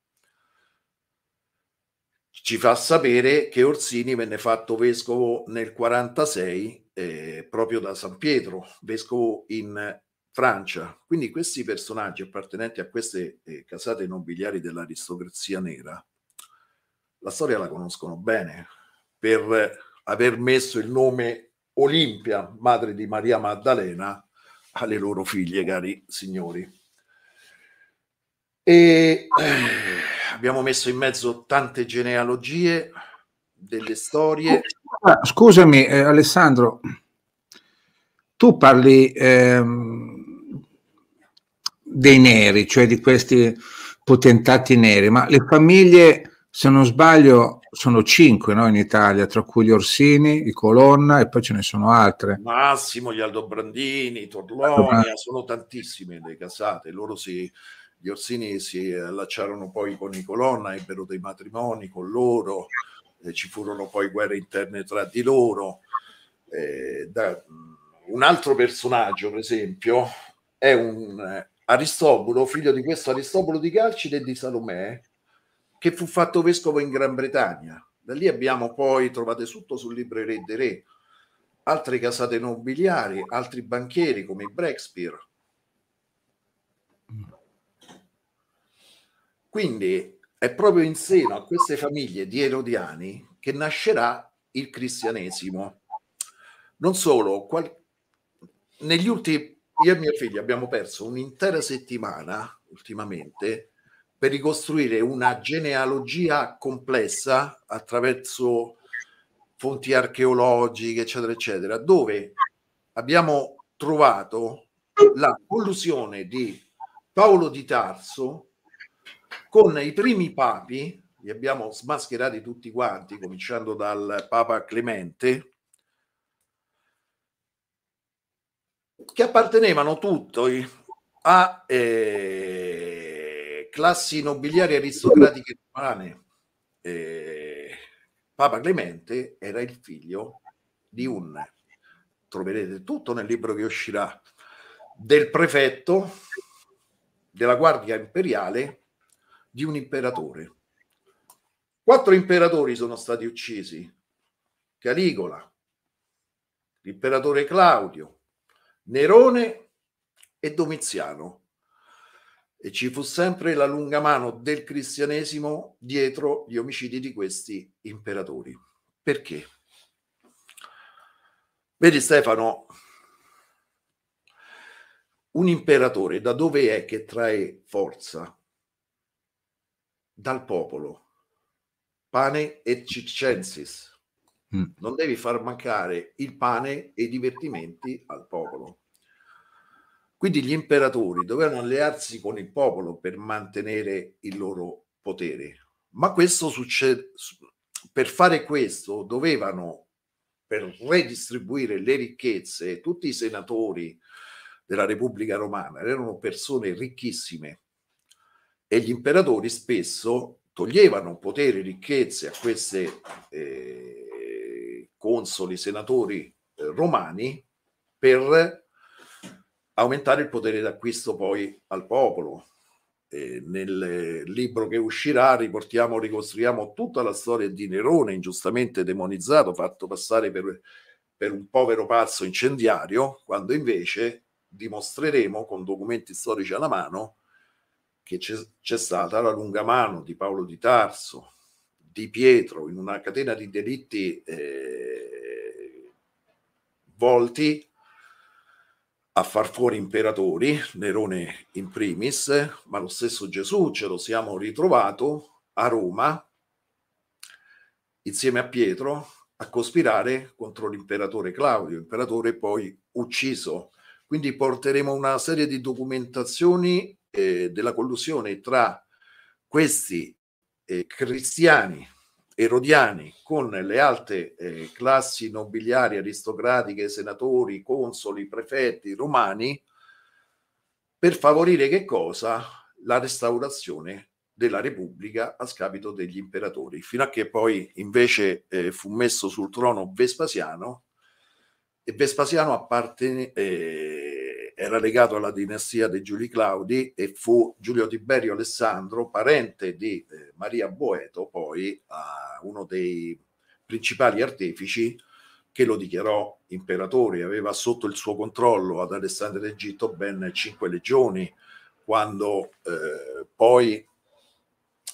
ci fa sapere che Orsini venne fatto vescovo nel 46 eh, proprio da San Pietro, vescovo in Francia. Quindi questi personaggi appartenenti a queste eh, casate nobiliari dell'aristocrazia nera, la storia la conoscono bene per aver messo il nome Olimpia, madre di Maria Maddalena, alle loro figlie, cari signori. E eh, abbiamo messo in mezzo tante genealogie, delle storie.
Ah, scusami, eh, Alessandro, tu parli ehm, dei neri, cioè di questi potentati neri, ma le famiglie se non sbaglio sono cinque no, in Italia, tra cui gli Orsini, i Colonna e poi ce ne sono altre.
Massimo, gli Aldobrandini, i Torlonia, sono tantissime le casate, loro si, gli Orsini si allacciarono poi con i Colonna, ebbero dei matrimoni con loro, eh, ci furono poi guerre interne tra di loro. Eh, da, un altro personaggio, per esempio, è un eh, Aristobulo, figlio di questo Aristobulo di Calcide e di Salomè, che fu fatto vescovo in Gran Bretagna. Da lì abbiamo poi, trovato tutto sul libro I Re de Re, altre casate nobiliari, altri banchieri come i Breakspear. Mm. Quindi è proprio in seno a queste famiglie di erodiani che nascerà il cristianesimo. Non solo, qual... negli ultimi, io e mia figlia abbiamo perso un'intera settimana ultimamente per ricostruire una genealogia complessa attraverso fonti archeologiche, eccetera, eccetera, dove abbiamo trovato la collusione di Paolo di Tarso con i primi papi, li abbiamo smascherati tutti quanti, cominciando dal Papa Clemente, che appartenevano tutti a eh, classi nobiliari aristocratiche romane. Eh, Papa Clemente era il figlio di un, troverete tutto nel libro che uscirà, del prefetto della guardia imperiale di un imperatore. Quattro imperatori sono stati uccisi, Caligola, l'imperatore Claudio, Nerone e Domiziano e ci fu sempre la lunga mano del cristianesimo dietro gli omicidi di questi imperatori. Perché? Vedi Stefano, un imperatore da dove è che trae forza? Dal popolo. Pane e ciccensis. Mm. Non devi far mancare il pane e i divertimenti al popolo. Quindi gli imperatori dovevano allearsi con il popolo per mantenere il loro potere. Ma questo succede, per fare questo dovevano, per redistribuire le ricchezze, tutti i senatori della Repubblica Romana erano persone ricchissime e gli imperatori spesso toglievano potere e ricchezze a questi eh, consoli, senatori eh, romani per aumentare il potere d'acquisto poi al popolo. Eh, nel libro che uscirà riportiamo, ricostruiamo tutta la storia di Nerone, ingiustamente demonizzato, fatto passare per, per un povero pazzo incendiario, quando invece dimostreremo con documenti storici alla mano che c'è, c'è stata la lunga mano di Paolo di Tarso, di Pietro, in una catena di delitti eh, volti a far fuori imperatori, Nerone in primis, ma lo stesso Gesù ce lo siamo ritrovato a Roma insieme a Pietro a cospirare contro l'imperatore Claudio, imperatore poi ucciso. Quindi porteremo una serie di documentazioni eh, della collusione tra questi eh, cristiani erodiani con le alte eh, classi nobiliari, aristocratiche, senatori, consoli, prefetti romani per favorire che cosa? La restaurazione della Repubblica a scapito degli imperatori, fino a che poi invece eh, fu messo sul trono Vespasiano e Vespasiano appartenne... Eh, era legato alla dinastia dei Giuli Claudi e fu Giulio Tiberio Alessandro, parente di eh, Maria Boeto, poi eh, uno dei principali artefici che lo dichiarò imperatore, aveva sotto il suo controllo ad Alessandria d'Egitto ben cinque legioni, quando eh, poi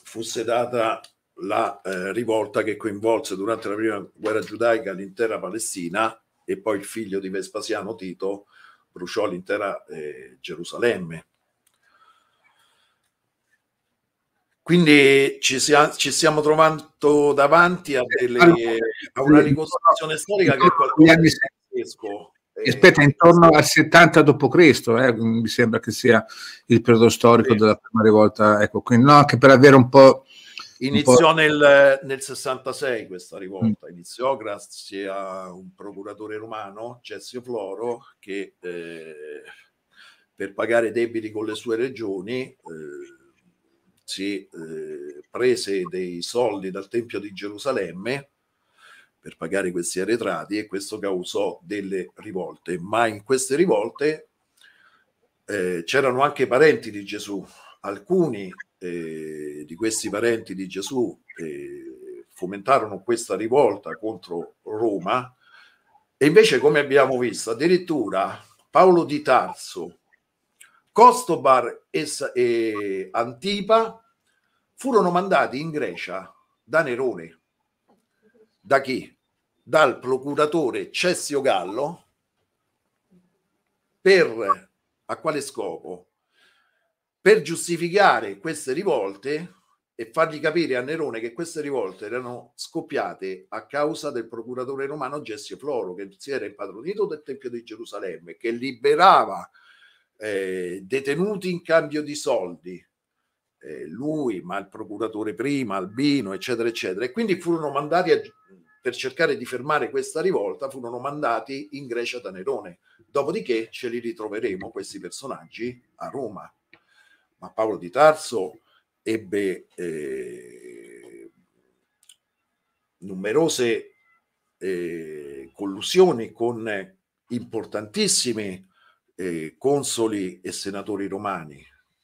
fu data la eh, rivolta che coinvolse durante la prima guerra giudaica l'intera Palestina e poi il figlio di Vespasiano Tito bruciò l'intera eh, Gerusalemme. Quindi ci, sia, ci, stiamo trovando davanti a, delle, a una ricostruzione storica che è qualcosa di pazzesco. Eh. Aspetta,
intorno al 70 d.C., eh, mi sembra che sia il periodo storico sì. della prima rivolta. Ecco, quindi no, anche per avere un po' Iniziò
nel, nel, 66 questa rivolta, mm. iniziò grazie a un procuratore romano, Cezio Floro, che eh, per pagare debiti con le sue regioni eh, si eh, prese dei soldi dal Tempio di Gerusalemme per pagare questi arretrati e questo causò delle rivolte, ma in queste rivolte eh, c'erano anche parenti di Gesù alcuni eh, di questi parenti di Gesù eh, fomentarono questa rivolta contro Roma e invece come abbiamo visto addirittura Paolo di Tarso, Costobar e, e Antipa furono mandati in Grecia da Nerone. Da chi? Dal procuratore Cessio Gallo per a quale scopo? per giustificare queste rivolte e fargli capire a Nerone che queste rivolte erano scoppiate a causa del procuratore romano Gessio Floro, che si era impadronito del Tempio di Gerusalemme, che liberava eh, detenuti in cambio di soldi, eh, lui, ma il procuratore prima, Albino, eccetera, eccetera. E quindi furono mandati a, per cercare di fermare questa rivolta, furono mandati in Grecia da Nerone. Dopodiché ce li ritroveremo questi personaggi a Roma ma Paolo di Tarso ebbe eh, numerose eh, collusioni con importantissimi eh, consoli e senatori romani.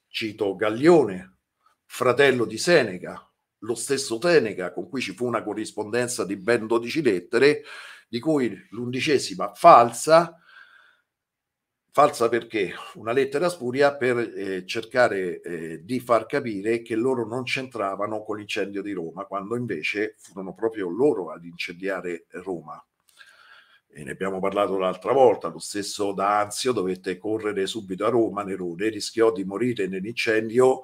Cito Gaglione, fratello di Seneca, lo stesso Teneca, con cui ci fu una corrispondenza di ben 12 lettere, di cui l'undicesima falsa, Falsa perché? Una lettera spuria per eh, cercare eh, di far capire che loro non c'entravano con l'incendio di Roma, quando invece furono proprio loro ad incendiare eh, Roma. E ne abbiamo parlato l'altra volta, lo stesso D'Anzio dovette correre subito a Roma, Nerone rischiò di morire nell'incendio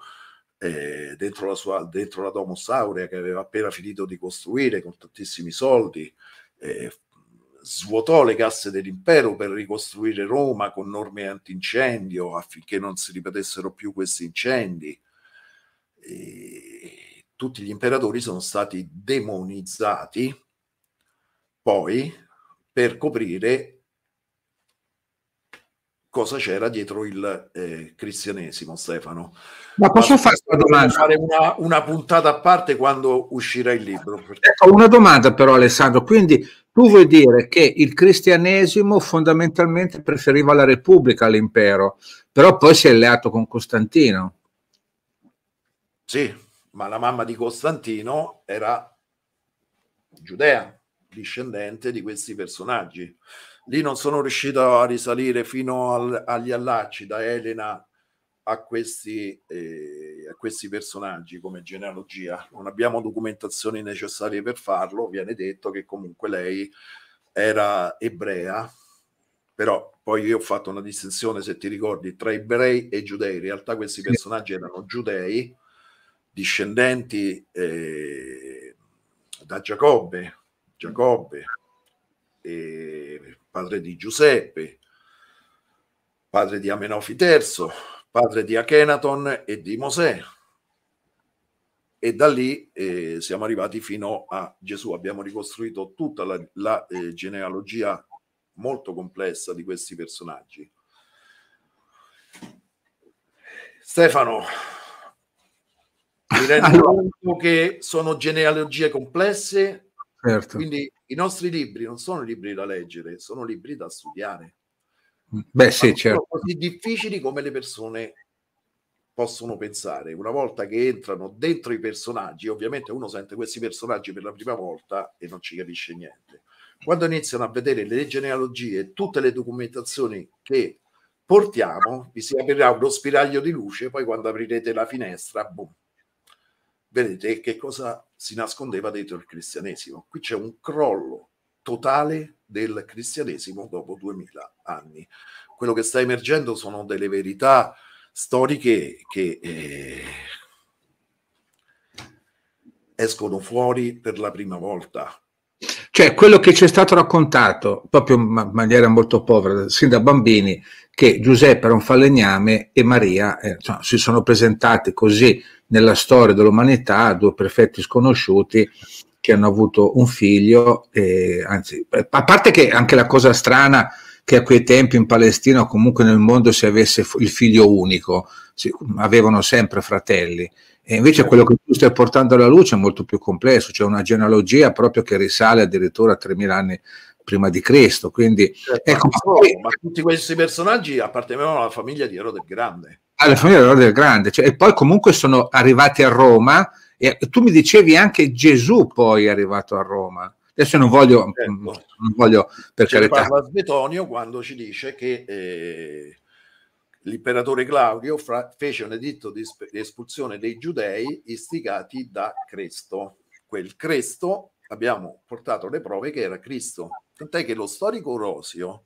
eh, dentro, la sua, dentro la Domus Aurea che aveva appena finito di costruire con tantissimi soldi. Eh, svuotò le casse dell'impero per ricostruire Roma con norme antincendio affinché non si ripetessero più questi incendi. E tutti gli imperatori sono stati demonizzati poi per coprire cosa c'era dietro il eh, cristianesimo, Stefano.
Ma posso fare una domanda?
una, una, puntata a parte quando uscirà il libro.
Ecco, una domanda però Alessandro, quindi tu vuoi dire che il cristianesimo fondamentalmente preferiva la Repubblica all'impero, però poi si è alleato con Costantino.
Sì, ma la mamma di Costantino era giudea, discendente di questi personaggi. Lì non sono riuscito a risalire fino al, agli allacci da Elena a questi, eh, a questi personaggi come genealogia. Non abbiamo documentazioni necessarie per farlo, viene detto che comunque lei era ebrea, però poi io ho fatto una distinzione, se ti ricordi, tra ebrei e giudei. In realtà questi personaggi erano giudei, discendenti eh, da Giacobbe, Giacobbe eh, padre di Giuseppe, padre di Amenofi III, padre di Achenaton e di Mosè. E da lì eh, siamo arrivati fino a Gesù. Abbiamo ricostruito tutta la, la eh, genealogia molto complessa di questi personaggi. Stefano, mi rendo allora. conto che sono genealogie complesse,
certo. quindi
i nostri libri non sono libri da leggere, sono libri da studiare.
Beh, sì, sono certo.
così difficili come le persone possono pensare. Una volta che entrano dentro i personaggi, ovviamente uno sente questi personaggi per la prima volta e non ci capisce niente. Quando iniziano a vedere le genealogie e tutte le documentazioni che portiamo, vi si aprirà uno spiraglio di luce, poi quando aprirete la finestra, boom, vedete che cosa si nascondeva dentro il cristianesimo. Qui c'è un crollo totale del cristianesimo dopo duemila anni. Quello che sta emergendo sono delle verità storiche che eh, escono fuori per la prima volta.
Cioè, quello che ci è stato raccontato, proprio in maniera molto povera, sin da bambini, che Giuseppe era un falegname e Maria eh, insomma, si sono presentati così nella storia dell'umanità, due perfetti sconosciuti, che hanno avuto un figlio, e, anzi, a parte che anche la cosa strana che a quei tempi in Palestina o comunque nel mondo si avesse il figlio unico, si, avevano sempre fratelli. E invece certo. quello che tu stai portando alla luce è molto più complesso, c'è cioè una genealogia proprio che risale addirittura a 3000 anni prima di Cristo. Quindi, certo, ecco, ma,
poi, ma, tutti questi personaggi appartenevano alla famiglia di Erode il Grande.
Alla famiglia di Erode il Grande, cioè, e poi comunque sono arrivati a Roma e tu mi dicevi anche Gesù poi è arrivato a Roma. Adesso non voglio, certo. non voglio per ci carità.
parla Svetonio quando ci dice che eh, l'imperatore Claudio fra, fece un editto di, di espulsione dei giudei istigati da Cristo Quel Cristo abbiamo portato le prove che era Cristo. Tant'è che lo storico Rosio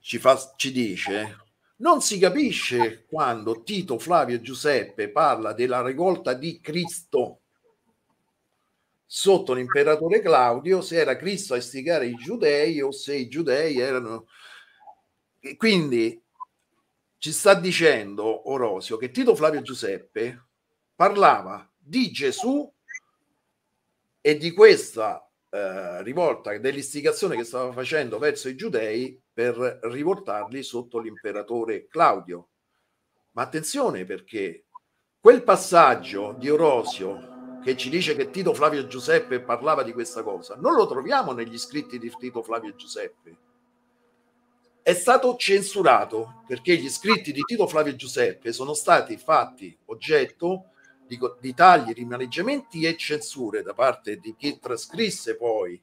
ci, fa, ci dice non si capisce quando Tito, Flavio Giuseppe parla della rivolta di Cristo sotto l'imperatore Claudio, se era Cristo a istigare i giudei o se i giudei erano... E quindi ci sta dicendo Orosio che Tito, Flavio Giuseppe parlava di Gesù e di questa eh, rivolta dell'istigazione che stava facendo verso i giudei per rivoltarli sotto l'imperatore Claudio. Ma attenzione perché quel passaggio di Orosio che ci dice che Tito Flavio Giuseppe parlava di questa cosa, non lo troviamo negli scritti di Tito Flavio Giuseppe. È stato censurato perché gli scritti di Tito Flavio Giuseppe sono stati fatti oggetto di, di tagli, rimaneggiamenti e censure da parte di chi trascrisse poi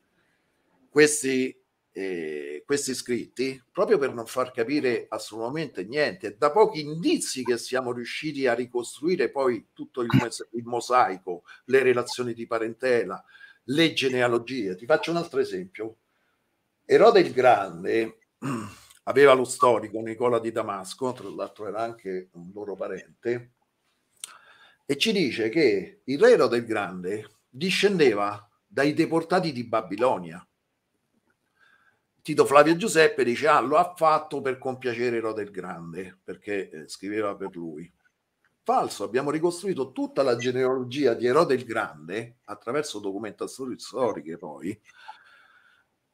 questi eh, questi scritti proprio per non far capire assolutamente niente. Da pochi indizi che siamo riusciti a ricostruire poi tutto il, il mosaico, le relazioni di parentela, le genealogie. Ti faccio un altro esempio. Erode il Grande <clears throat> aveva lo storico Nicola di Damasco, tra l'altro era anche un loro parente, e ci dice che il re Erode il Grande discendeva dai deportati di Babilonia. Tito Flavio Giuseppe dice ah lo ha fatto per compiacere Rodel Grande perché eh, scriveva per lui falso abbiamo ricostruito tutta la genealogia di Erode il Grande attraverso documentazioni storiche poi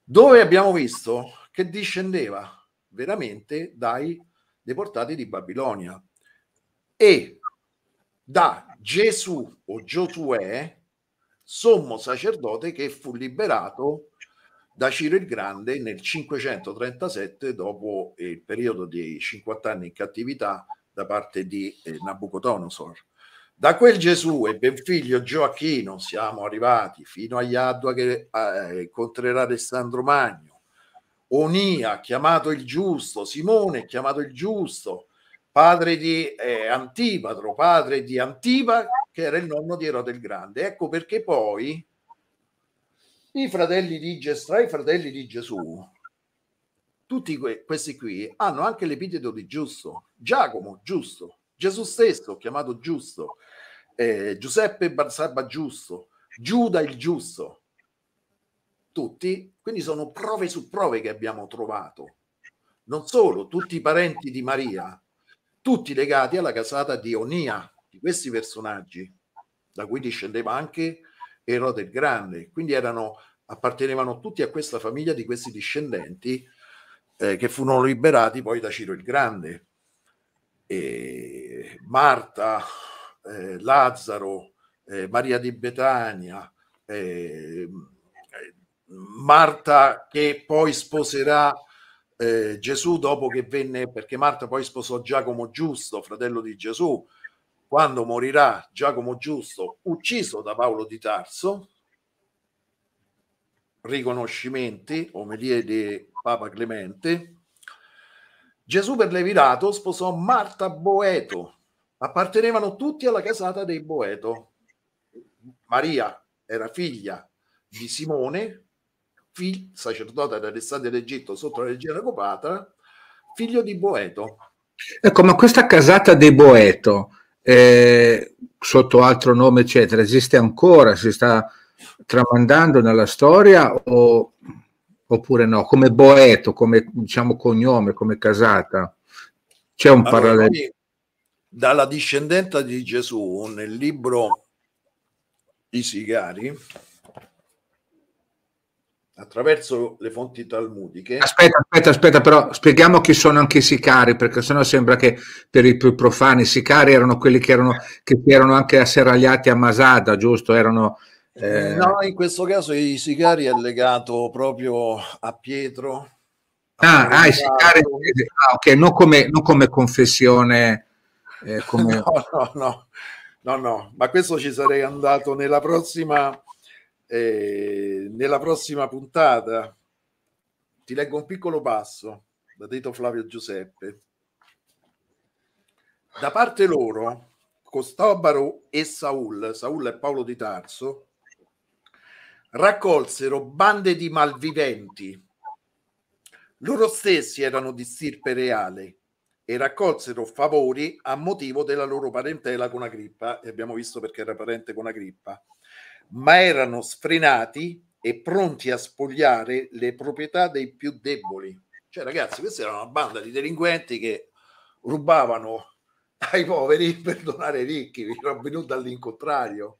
dove abbiamo visto che discendeva veramente dai deportati di Babilonia e da Gesù o Giosuè sommo sacerdote che fu liberato da Ciro il Grande nel 537 dopo il periodo di 50 anni in cattività da parte di eh, Nabucodonosor. Da quel Gesù e ben figlio Gioacchino siamo arrivati fino a Iadua che eh, incontrerà Alessandro Magno, Onia chiamato il giusto, Simone chiamato il giusto, padre di eh, Antipatro, padre di Antipa che era il nonno di Erode il Grande. Ecco perché poi i fratelli di Gesù, tra i fratelli di Gesù, tutti que- questi qui hanno anche l'epiteto di giusto. Giacomo, giusto. Gesù stesso, chiamato giusto. Eh, Giuseppe Barsabba, giusto. Giuda, il giusto. Tutti. Quindi sono prove su prove che abbiamo trovato. Non solo, tutti i parenti di Maria, tutti legati alla casata di Onia, di questi personaggi, da cui discendeva anche Erode il Grande, quindi erano, appartenevano tutti a questa famiglia di questi discendenti eh, che furono liberati poi da Ciro il Grande. E Marta, eh, Lazzaro, eh, Maria di Betania, eh, Marta che poi sposerà eh, Gesù dopo che venne, perché Marta poi sposò Giacomo Giusto, fratello di Gesù, quando morirà Giacomo Giusto, ucciso da Paolo di Tarso, riconoscimenti, omelie di Papa Clemente, Gesù per Levirato sposò Marta Boeto, appartenevano tutti alla casata dei Boeto. Maria era figlia di Simone, fig- sacerdote ad Alessandria d'Egitto sotto la regina Copatra, figlio di Boeto.
Ecco, ma questa casata dei Boeto eh, sotto altro nome, eccetera, esiste ancora, si sta tramandando nella storia o, oppure no? Come Boeto, come diciamo cognome, come casata, c'è un allora, parallelo.
Dalla discendenza di Gesù nel libro I Sigari, attraverso le fonti talmudiche. Aspetta,
aspetta, aspetta, però spieghiamo chi sono anche i sicari, perché sennò sembra che per i più profani i sicari erano quelli che erano, che erano anche asserragliati a Masada, giusto? Erano, eh, eh... No,
in questo caso i sicari è legato proprio a Pietro.
ah, ah, i sicari, ah, ok, non come, non come confessione. Eh, come... <laughs> no,
no, no, no, no, ma questo ci sarei andato nella prossima e nella prossima puntata ti leggo un piccolo passo da Tito Flavio Giuseppe. Da parte loro, Costobaro e Saul, Saul e Paolo di Tarso, raccolsero bande di malviventi. Loro stessi erano di stirpe reale e raccolsero favori a motivo della loro parentela con Agrippa, e abbiamo visto perché era parente con Agrippa, ma erano sfrenati e pronti a spogliare le proprietà dei più deboli. Cioè, ragazzi, questa era una banda di delinquenti che rubavano ai poveri per donare ai ricchi, era venuto all'incontrario.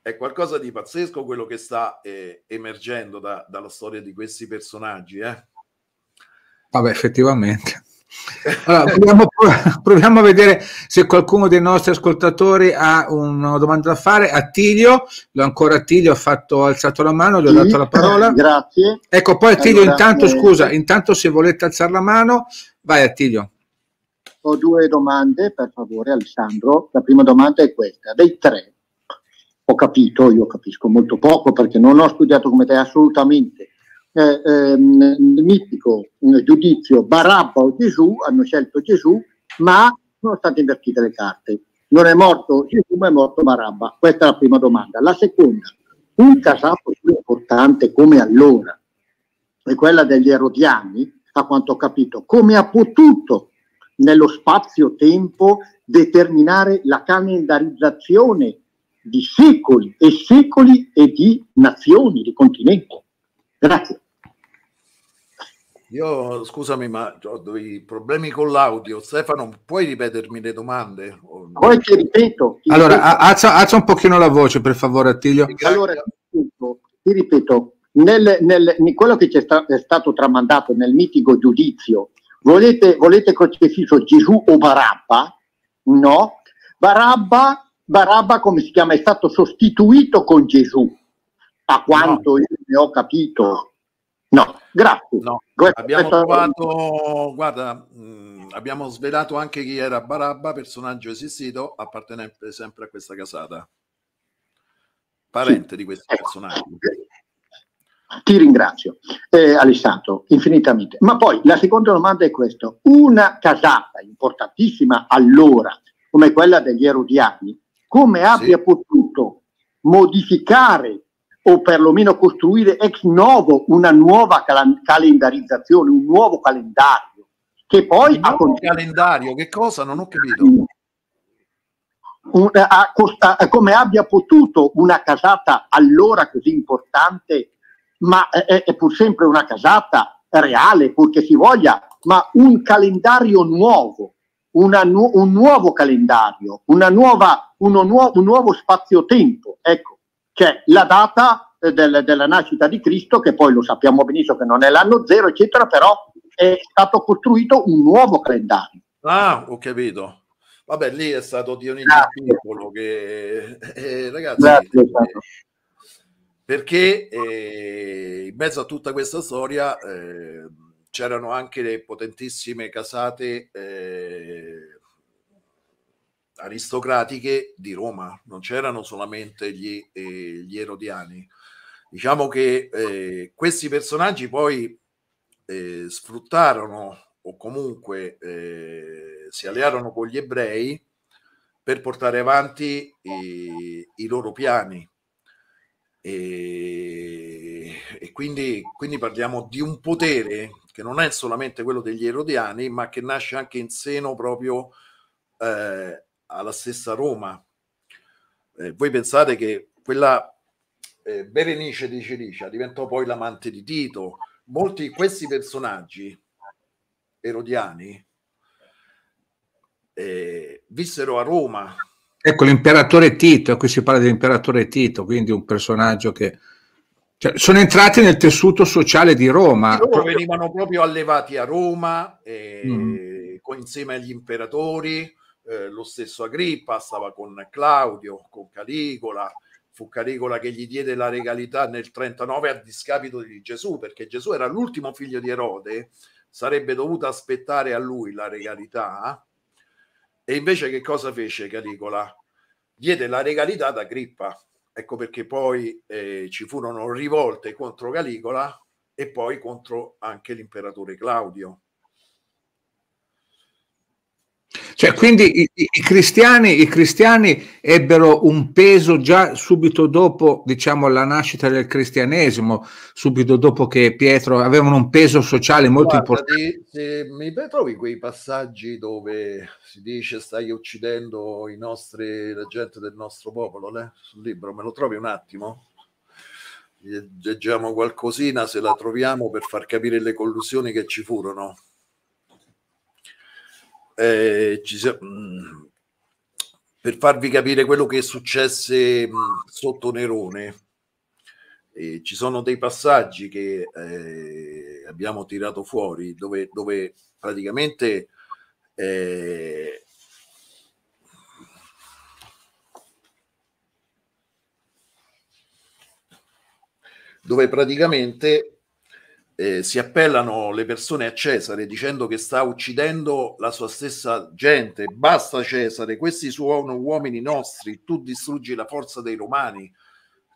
È qualcosa di pazzesco quello che sta eh, emergendo da, dalla storia di questi personaggi.
Eh? Vabbè, effettivamente. Allora, <laughs> proviamo, proviamo, a vedere se qualcuno dei nostri ascoltatori ha una domanda da fare. Attilio, ancora Attilio ha, fatto, alzato la mano, gli ho sì, dato la parola. Eh, grazie. Ecco, poi Attilio, allora, intanto eh, scusa, intanto se volete alzare la mano, vai Attilio.
Ho due domande, per favore Alessandro. La prima domanda è questa. Dei tre,
ho capito,
io capisco molto poco perché non ho studiato come te assolutamente, eh, ehm, mitico eh, giudizio Barabba o Gesù, hanno scelto Gesù, ma sono state invertite le carte. Non è morto Gesù, ma è morto Barabba. Questa è la prima domanda. La seconda, un casato più importante come allora, è quella degli erodiani, a quanto ho capito, come ha potuto nello spazio-tempo determinare la calendarizzazione di secoli e secoli e di nazioni, di continenti. Grazie.
Io scusami, ma ho dei problemi con l'audio. Stefano, puoi ripetermi le domande?
Poi ti ripeto.
Ti allora, ripeto. Alza, alza, un pochino la voce, per favore, Attilio.
Allora, ti ripeto, ti nel, nel, quello che c'è sta, è stato tramandato nel mitico giudizio, volete, volete che sia Gesù o Barabba? No, Barabba, Barabba, come si chiama, è stato sostituito con Gesù, a quanto no. io ne ho capito No, grazie. No, abbiamo trovato,
guarda, mh, mm, abbiamo svelato anche chi era Barabba, personaggio esistito appartenente sempre a questa casata, parente sì. di questo ecco. personaggio.
Ti ringrazio, eh, Alessandro, infinitamente. Ma poi la seconda domanda è questa. Una casata importantissima allora, come quella degli Erodiani, come abbia potuto modificare o perlomeno costruire ex novo una nuova cal- calendarizzazione, un nuovo calendario che poi ha
calendario, che cosa non ho
capito. Un, a, costa, come abbia potuto una casata allora così importante, ma è, è pur sempre una casata reale, purché si voglia, ma un calendario nuovo, una, un nuovo calendario, una nuova, uno nuovo, un nuovo spazio-tempo. Ecco, c'è la data eh, del, della nascita di Cristo, che poi lo sappiamo benissimo che non è l'anno zero, eccetera, però è stato costruito un nuovo calendario.
Ah, ho capito. Vabbè, lì è stato Dionigi Piccolo che... Eh, eh ragazzi, Grazie, eh, esatto. perché eh, in mezzo a tutta questa storia c'erano anche le potentissime casate aristocratiche di Roma, non c'erano solamente gli, eh, gli erodiani. Diciamo che eh, questi personaggi poi eh, sfruttarono o comunque eh, si allearono con gli ebrei per portare avanti i, i loro piani. E, e quindi, quindi parliamo di un potere che non è solamente quello degli erodiani, ma che nasce anche in seno proprio eh, alla stessa Roma. Eh, voi pensate che quella eh, Berenice di Cilicia diventò poi l'amante di Tito. Molti di questi personaggi erodiani eh, vissero a Roma.
Ecco l'imperatore Tito, qui si parla dell'imperatore Tito, quindi un personaggio che... Cioè, sono entrati nel tessuto sociale di Roma. Loro
venivano proprio allevati a Roma, eh,
mm.
insieme agli imperatori, eh, lo stesso Agrippa stava con Claudio, con Caligola, fu Caligola che gli diede la regalità nel 39 a discapito di Gesù, perché Gesù era l'ultimo figlio di Erode, sarebbe dovuto aspettare a lui la regalità, e invece che cosa fece Caligola? Diede la regalità ad Agrippa. Ecco perché poi eh, ci furono rivolte contro Caligola e poi contro anche l'imperatore Claudio.
Cioè, quindi i, i, cristiani, i, cristiani, ebbero un peso già subito dopo, diciamo, la nascita del cristianesimo, subito dopo che Pietro avevano un peso sociale molto Guarda,
importante. Se, mi trovi quei passaggi dove si dice stai uccidendo i nostri, la gente del nostro popolo, né? sul libro, me lo trovi un attimo? Leggiamo qualcosina, se la troviamo, per far capire le collusioni che ci furono eh, si... Mm, per farvi capire quello che è successo mm, sotto Nerone, eh, ci sono dei passaggi che eh, abbiamo tirato fuori dove, dove praticamente eh, dove praticamente eh, si appellano le persone a Cesare dicendo che sta uccidendo la sua stessa gente. Basta Cesare, questi sono uomini nostri, tu distruggi la forza dei romani.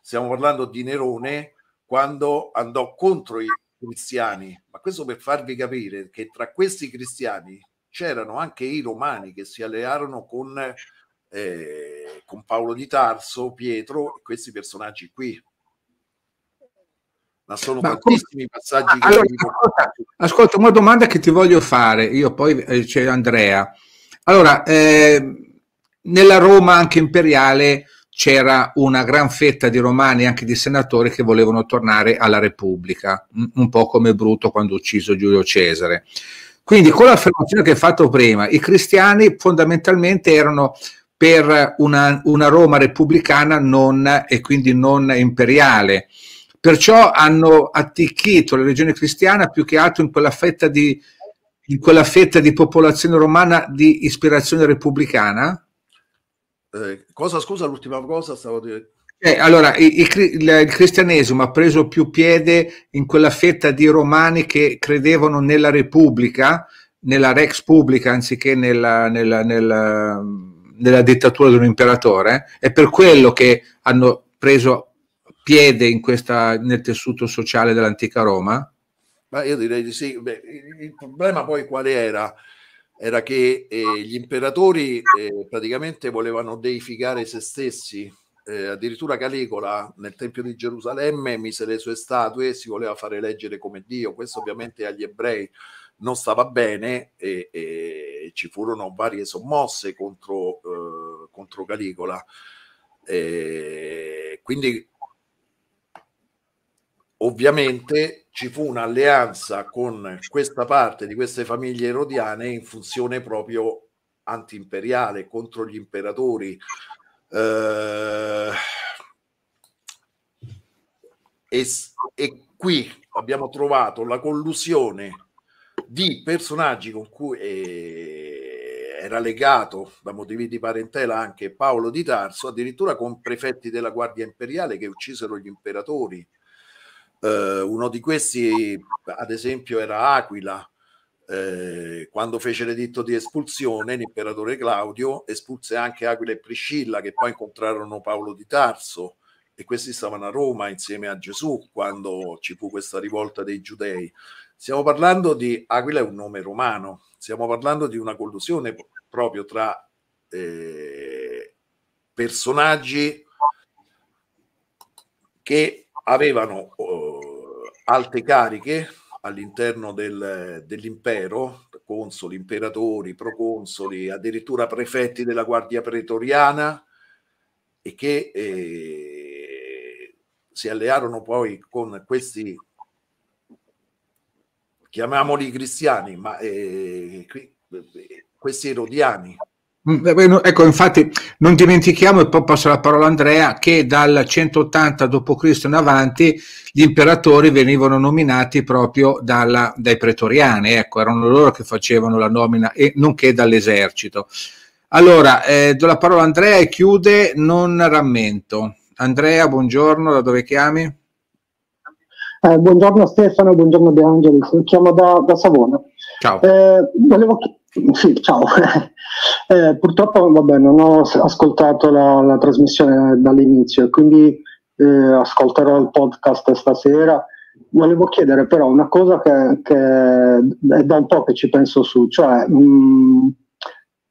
Stiamo parlando di Nerone quando andò contro i cristiani, ma questo per farvi capire che tra questi cristiani c'erano anche i romani che si allearono con, eh, con Paolo di Tarso, Pietro questi personaggi qui ma sono ma tantissimi cosa, passaggi. Ah, allora, ascolta,
ascolta, una domanda che ti voglio fare, io poi eh, c'è Andrea. Allora, eh, nella Roma anche imperiale c'era una gran fetta di romani anche di senatori che volevano tornare alla Repubblica, un po' come Bruto quando ucciso Giulio Cesare. Quindi con l'affermazione che hai fatto prima, i cristiani fondamentalmente erano per una, una Roma repubblicana non, e quindi non imperiale. Perciò hanno atticchito la religione cristiana più che altro in quella fetta di, quella fetta di popolazione romana di ispirazione repubblicana? Eh,
cosa scusa l'ultima cosa stavo dicendo?
Eh, allora, i, i, il cristianesimo ha preso più piede in quella fetta di romani che credevano nella Repubblica, nella Rex Pubblica, anziché nella, nella, nella, nella dittatura di un imperatore, è per quello che hanno preso piede in questa, nel tessuto sociale dell'antica Roma?
Ma io direi di sì. Beh, il problema poi qual era? Era che eh, gli imperatori eh, praticamente volevano deificare se stessi. Eh, addirittura Caligola nel Tempio di Gerusalemme mise le sue statue e si voleva fare leggere come Dio. Questo ovviamente agli ebrei non stava bene e, e ci furono varie sommosse contro, eh, contro Calicola. Eh, quindi Ovviamente ci fu un'alleanza con questa parte di queste famiglie erodiane in funzione proprio antiimperiale, contro gli imperatori. Eh, e, e, qui abbiamo trovato la collusione di personaggi con cui eh, era legato da motivi di parentela anche Paolo di Tarso, addirittura con prefetti della Guardia Imperiale che uccisero gli imperatori eh, uno di questi, ad esempio, era Aquila. Eh, quando fece l'editto di espulsione, l'imperatore Claudio espulse anche Aquila e Priscilla, che poi incontrarono Paolo di Tarso e questi stavano a Roma insieme a Gesù quando ci fu questa rivolta dei giudei. Stiamo parlando di Aquila è un nome romano, stiamo parlando di una collusione proprio tra eh, personaggi che avevano eh, alte cariche all'interno del, dell'impero, consoli, imperatori, proconsoli, addirittura prefetti della Guardia Pretoriana e che eh, si allearono poi con questi, chiamiamoli cristiani, ma eh, eh questi erodiani
Mm, eh, ecco, infatti, non dimentichiamo, e poi passo la parola a Andrea, che dal 180 d.C. in avanti gli imperatori venivano nominati proprio dalla, dai pretoriani, ecco, erano loro che facevano la nomina, e, nonché dall'esercito. Allora, eh, do la parola a Andrea e chiude, non rammento. Andrea, buongiorno, da dove chiami?
Eh, buongiorno Stefano, buongiorno De Angelis, mi chiamo da, da Savona. Ciao. Eh, volevo chiedere sì, ciao. <laughs> Eh, purtroppo vabbè, non ho ascoltato la, la trasmissione dall'inizio quindi eh, ascolterò il podcast stasera. Volevo chiedere però una cosa che, che, è da un po' che ci penso su, cioè mh, mm,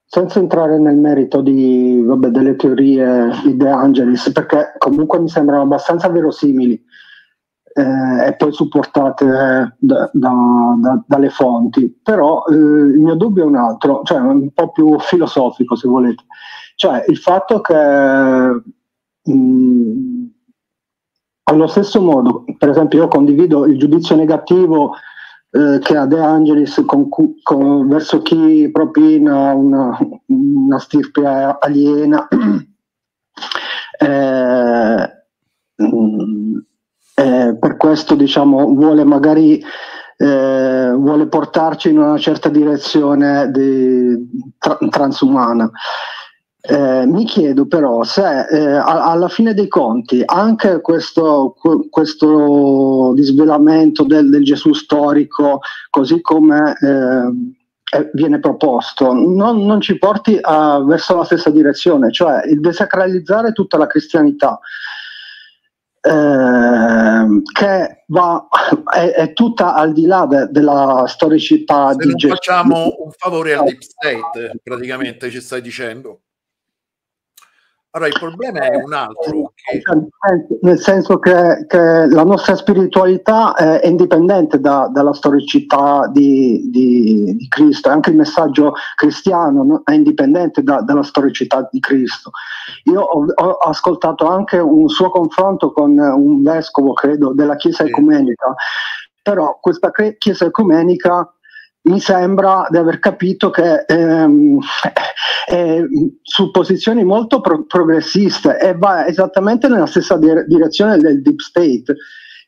senza entrare nel merito di, vabbè, delle teorie di De Angelis, perché comunque mi sembrano abbastanza verosimili, eh, e poi supportate eh, da, da, da, dalle fonti. Però eh, il mio dubbio è un altro, cioè un po' più filosofico se volete, cioè il fatto che mh, mm, allo stesso modo, per esempio io condivido il giudizio negativo eh, che ha De Angelis con, con, verso chi propina una, una stirpe aliena. <clears throat> eh, mh, mm, eh, per questo diciamo, vuole magari eh, vuole portarci in una certa direzione di tra- transumana. Eh, mi chiedo però se eh, a- alla fine dei conti anche questo, qu- questo disvelamento del, del, Gesù storico, così come eh, eh, viene proposto, non, non ci porti a- verso la stessa direzione, cioè il desacralizzare tutta la cristianità. Ehm, che va, è, è, tutta al di là de, della storicità Se di gestione. Facciamo un favore al deep
state, praticamente ci stai dicendo. Allora il problema è un altro.
Che... Eh, nel senso che, che, la nostra spiritualità è indipendente da, dalla storicità di, di, di, Cristo, anche il messaggio cristiano è indipendente da, dalla storicità di Cristo. Io ho, ho, ascoltato anche un suo confronto con un vescovo, credo, della Chiesa ecumenica, però questa Chiesa ecumenica mi sembra di aver capito che ehm, è su posizioni molto pro- progressiste e va esattamente nella stessa dire- direzione del deep state.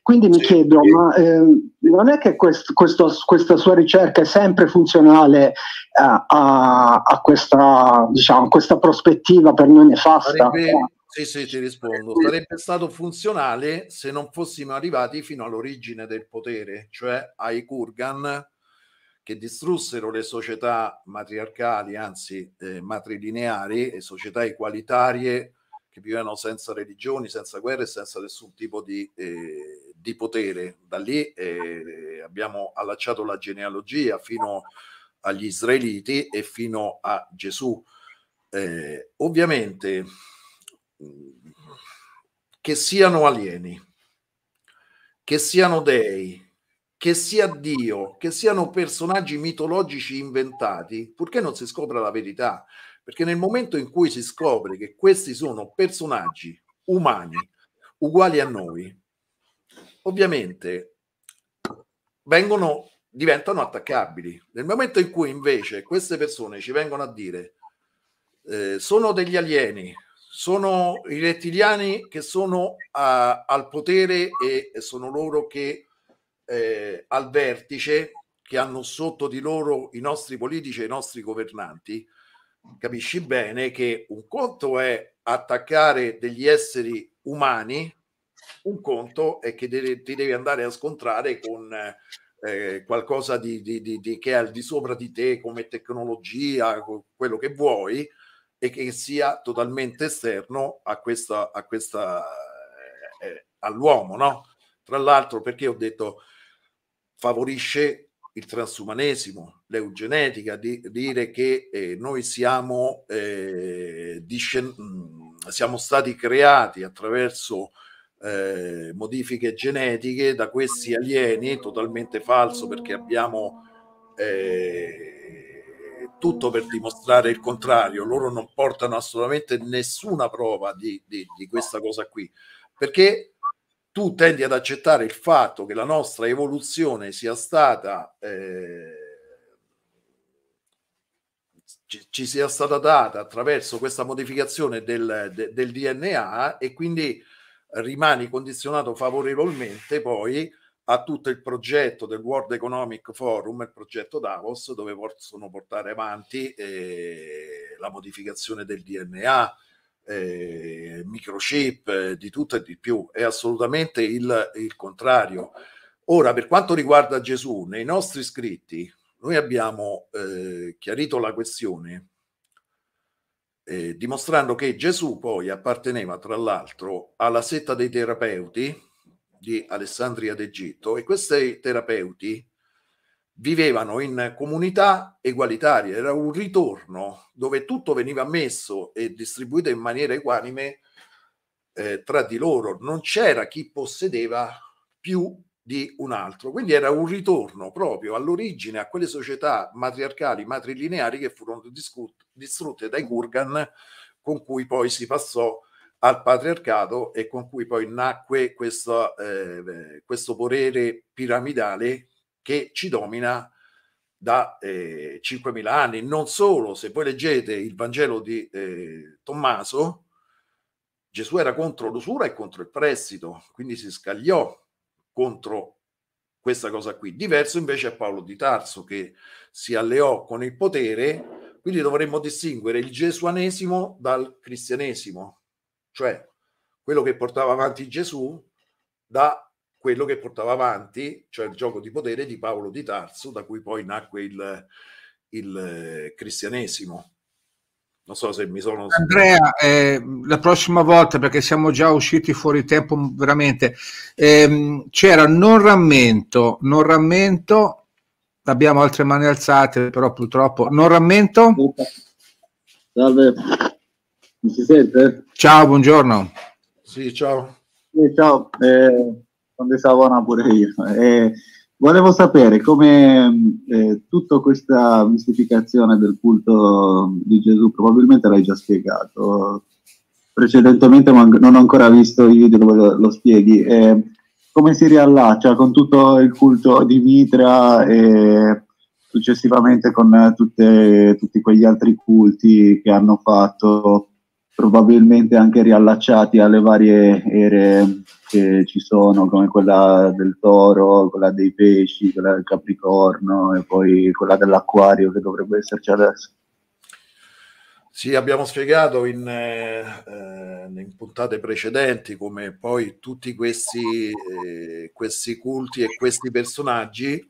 Quindi mi chiedo, ma eh, non è che quest- questo, questa sua ricerca è sempre funzionale eh, a, a, questa, diciamo, questa prospettiva per noi nefasta?
sì, sì, ti rispondo. Sarebbe stato funzionale se non fossimo arrivati fino all'origine del potere, cioè ai Kurgan che distrussero le società matriarcali, anzi eh, matrilineari, e società egualitarie che vivevano senza religioni, senza guerre senza nessun tipo di, eh, di potere. Da lì eh, abbiamo allacciato la genealogia fino agli israeliti e fino a Gesù. Eh, ovviamente mm, che siano alieni, che siano dei, che sia Dio, che siano personaggi mitologici inventati, purché non si scopra la verità. Perché nel momento in cui si scopre che questi sono personaggi umani, uguali a noi, ovviamente vengono, diventano attaccabili. Nel momento in cui invece queste persone ci vengono a dire eh, sono degli alieni, sono i rettiliani che sono a, ah, al potere e, e sono loro che eh, al vertice che hanno sotto di loro i nostri politici e i nostri governanti, capisci bene che un conto è attaccare degli esseri umani, un conto è che de- ti devi andare a scontrare con eh, qualcosa di, di, di, che è al di sopra di te come tecnologia, quello che vuoi, e che sia totalmente esterno a questa, a questa eh, all'uomo, no? Tra l'altro, perché ho detto favorisce il transumanesimo, l'eugenetica, di, dire che eh, noi siamo, eh, mm, siamo, stati creati attraverso eh, modifiche genetiche da questi alieni, totalmente falso perché abbiamo eh, tutto per dimostrare il contrario, loro non portano assolutamente nessuna prova di, di, di questa cosa qui, perché tu tendi ad accettare il fatto che la nostra evoluzione sia stata eh, ci, sia stata data attraverso questa modificazione del, de, del DNA e quindi rimani condizionato favorevolmente poi a tutto il progetto del World Economic Forum, il progetto Davos, dove possono portare avanti eh, la modificazione del DNA, eh, microchip, eh, di tutto e di più, è assolutamente il, il contrario. Ora, per quanto riguarda Gesù, nei nostri scritti noi abbiamo eh, chiarito la questione eh, dimostrando che Gesù poi apparteneva, tra l'altro, alla setta dei terapeuti di Alessandria d'Egitto e questi terapeuti vivevano in comunità egualitarie, era un ritorno dove tutto veniva messo e distribuito in maniera equanime eh, tra di loro, non c'era chi possedeva più di un altro, quindi era un ritorno proprio all'origine, a quelle società matriarcali, matrilineari che furono discut- distrutte dai Kurgan, con cui poi si passò al patriarcato e con cui poi nacque questo, eh, questo potere piramidale che ci domina da eh, 5.000 anni. Non solo, se voi leggete il Vangelo di eh, Tommaso, Gesù era contro l'usura e contro il prestito, quindi si scagliò contro questa cosa qui. Diverso invece è Paolo di Tarso che si alleò con il potere, quindi dovremmo distinguere il gesuanesimo dal cristianesimo, cioè quello che portava avanti Gesù da quello che portava avanti, cioè il gioco di potere di Paolo di Tarso, da cui poi nacque il, il eh, cristianesimo. Non so se mi sono. Andrea,
eh, la prossima volta, perché siamo già usciti fuori tempo veramente, ehm, c'era non rammento, non rammento, abbiamo altre mani alzate, però purtroppo. Non rammento. Salve, mi si sente? Ciao, buongiorno. Sì, ciao. Sì,
ciao. Eh De Savona pure io. E eh, volevo sapere come eh, tutta questa mistificazione del culto di Gesù, probabilmente l'hai già spiegato precedentemente, ma non ho ancora visto i video dove lo, lo spieghi. Eh, come si riallaccia con tutto il culto di Mitra e successivamente con tutte, tutti quegli altri culti che hanno fatto probabilmente anche riallacciati alle varie ere che ci sono, come quella del toro, quella dei pesci, quella del capricorno e poi quella dell'acquario che dovrebbe esserci adesso.
Sì, abbiamo spiegato in, eh, in, puntate precedenti come poi tutti questi, eh, questi culti e questi personaggi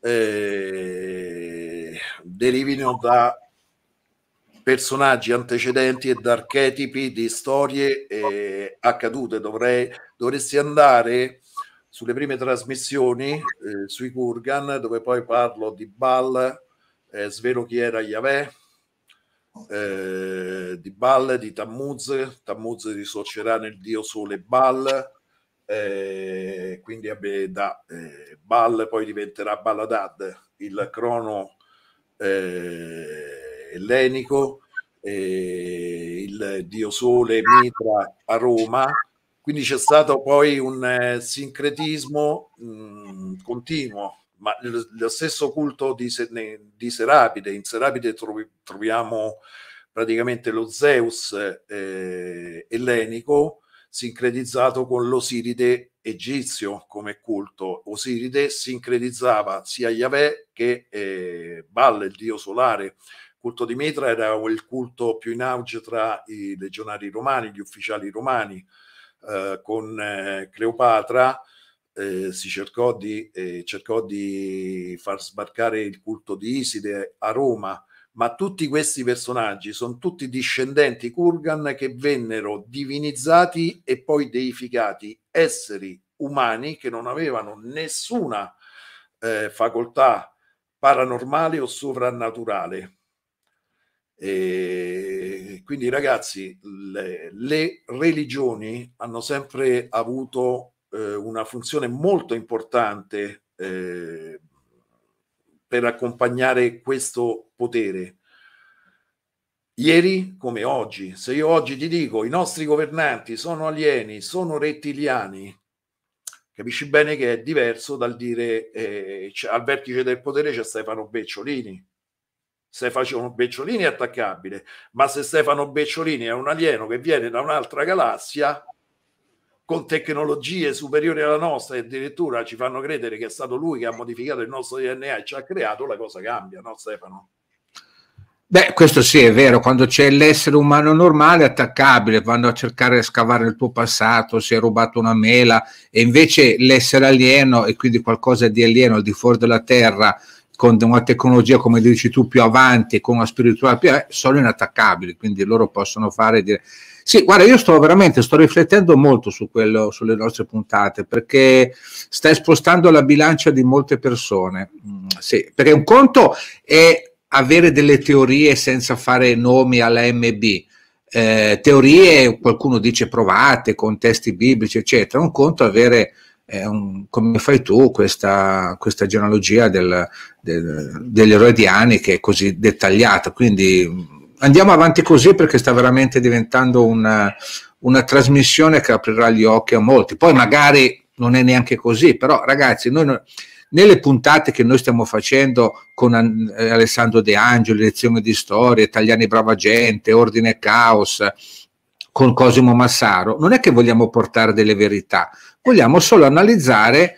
eh, derivino da personaggi antecedenti ed archetipi di storie eh, accadute. Dovrei, dovresti andare sulle prime trasmissioni eh, sui Kurgan, dove poi parlo di Ball, eh, svelo chi era Yahweh, eh, di Ball, di Tammuz, Tammuz risorcerà nel dio sole Ball, eh, quindi abbe, da eh, Ball poi diventerà Baladad, il crono eh, ellenico, eh, il dio Sole Mitra a Roma, quindi c'è stato poi un eh, sincretismo mh, mm, continuo, ma lo, lo, stesso culto di, se- di Serapide, in Serapide trovi, troviamo praticamente lo Zeus eh, ellenico sincretizzato con l'Osiride egizio come culto. Osiride sincretizzava sia Yahweh che eh, Baal, il dio solare, culto di Mitra era il culto più in auge tra i legionari romani, gli ufficiali romani. Eh, con eh, Cleopatra eh, si cercò di, eh, cercò di, far sbarcare il culto di Iside a Roma, ma tutti questi personaggi sono tutti discendenti Kurgan che vennero divinizzati e poi deificati, esseri umani che non avevano nessuna eh, facoltà paranormale o sovrannaturale e quindi ragazzi, le, le, religioni hanno sempre avuto eh, una funzione molto importante eh, per accompagnare questo potere. Ieri come oggi, se io oggi ti dico i nostri governanti sono alieni, sono rettiliani, capisci bene che è diverso dal dire eh, al vertice del potere c'è Stefano Becciolini, se facevano Becciolini è attaccabile, ma se Stefano Becciolini è un alieno che viene da un'altra galassia con tecnologie superiori alla nostra e addirittura ci fanno credere che è stato lui che ha modificato il nostro DNA e ci ha creato, la cosa cambia, no Stefano?
Beh, questo sì è vero, quando c'è l'essere umano normale attaccabile, vanno a cercare di scavare il tuo passato, si è rubato una mela e invece l'essere alieno e quindi qualcosa di alieno al di fuori della Terra con una tecnologia, come dici tu, più avanti, con una spiritualità più avanti, eh, sono inattaccabili, quindi loro possono fare dire... Sì, guarda, io sto veramente, sto riflettendo molto su quello, sulle nostre puntate, perché stai spostando la bilancia di molte persone. Mm, sì, perché un conto è avere delle teorie senza fare nomi alla MB, eh, teorie, qualcuno dice provate, con testi biblici, eccetera. Un conto è avere un, come fai tu questa, questa genealogia del, del, di Anni che è così dettagliata. Quindi mm, andiamo avanti così perché sta veramente diventando una, una trasmissione che aprirà gli occhi a molti. Poi magari non è neanche così, però ragazzi, noi... Non, nelle puntate che noi stiamo facendo con eh, Alessandro De Angeli, lezioni di storia, italiani brava gente, ordine e caos, con Cosimo Massaro, non è che vogliamo portare delle verità, vogliamo solo analizzare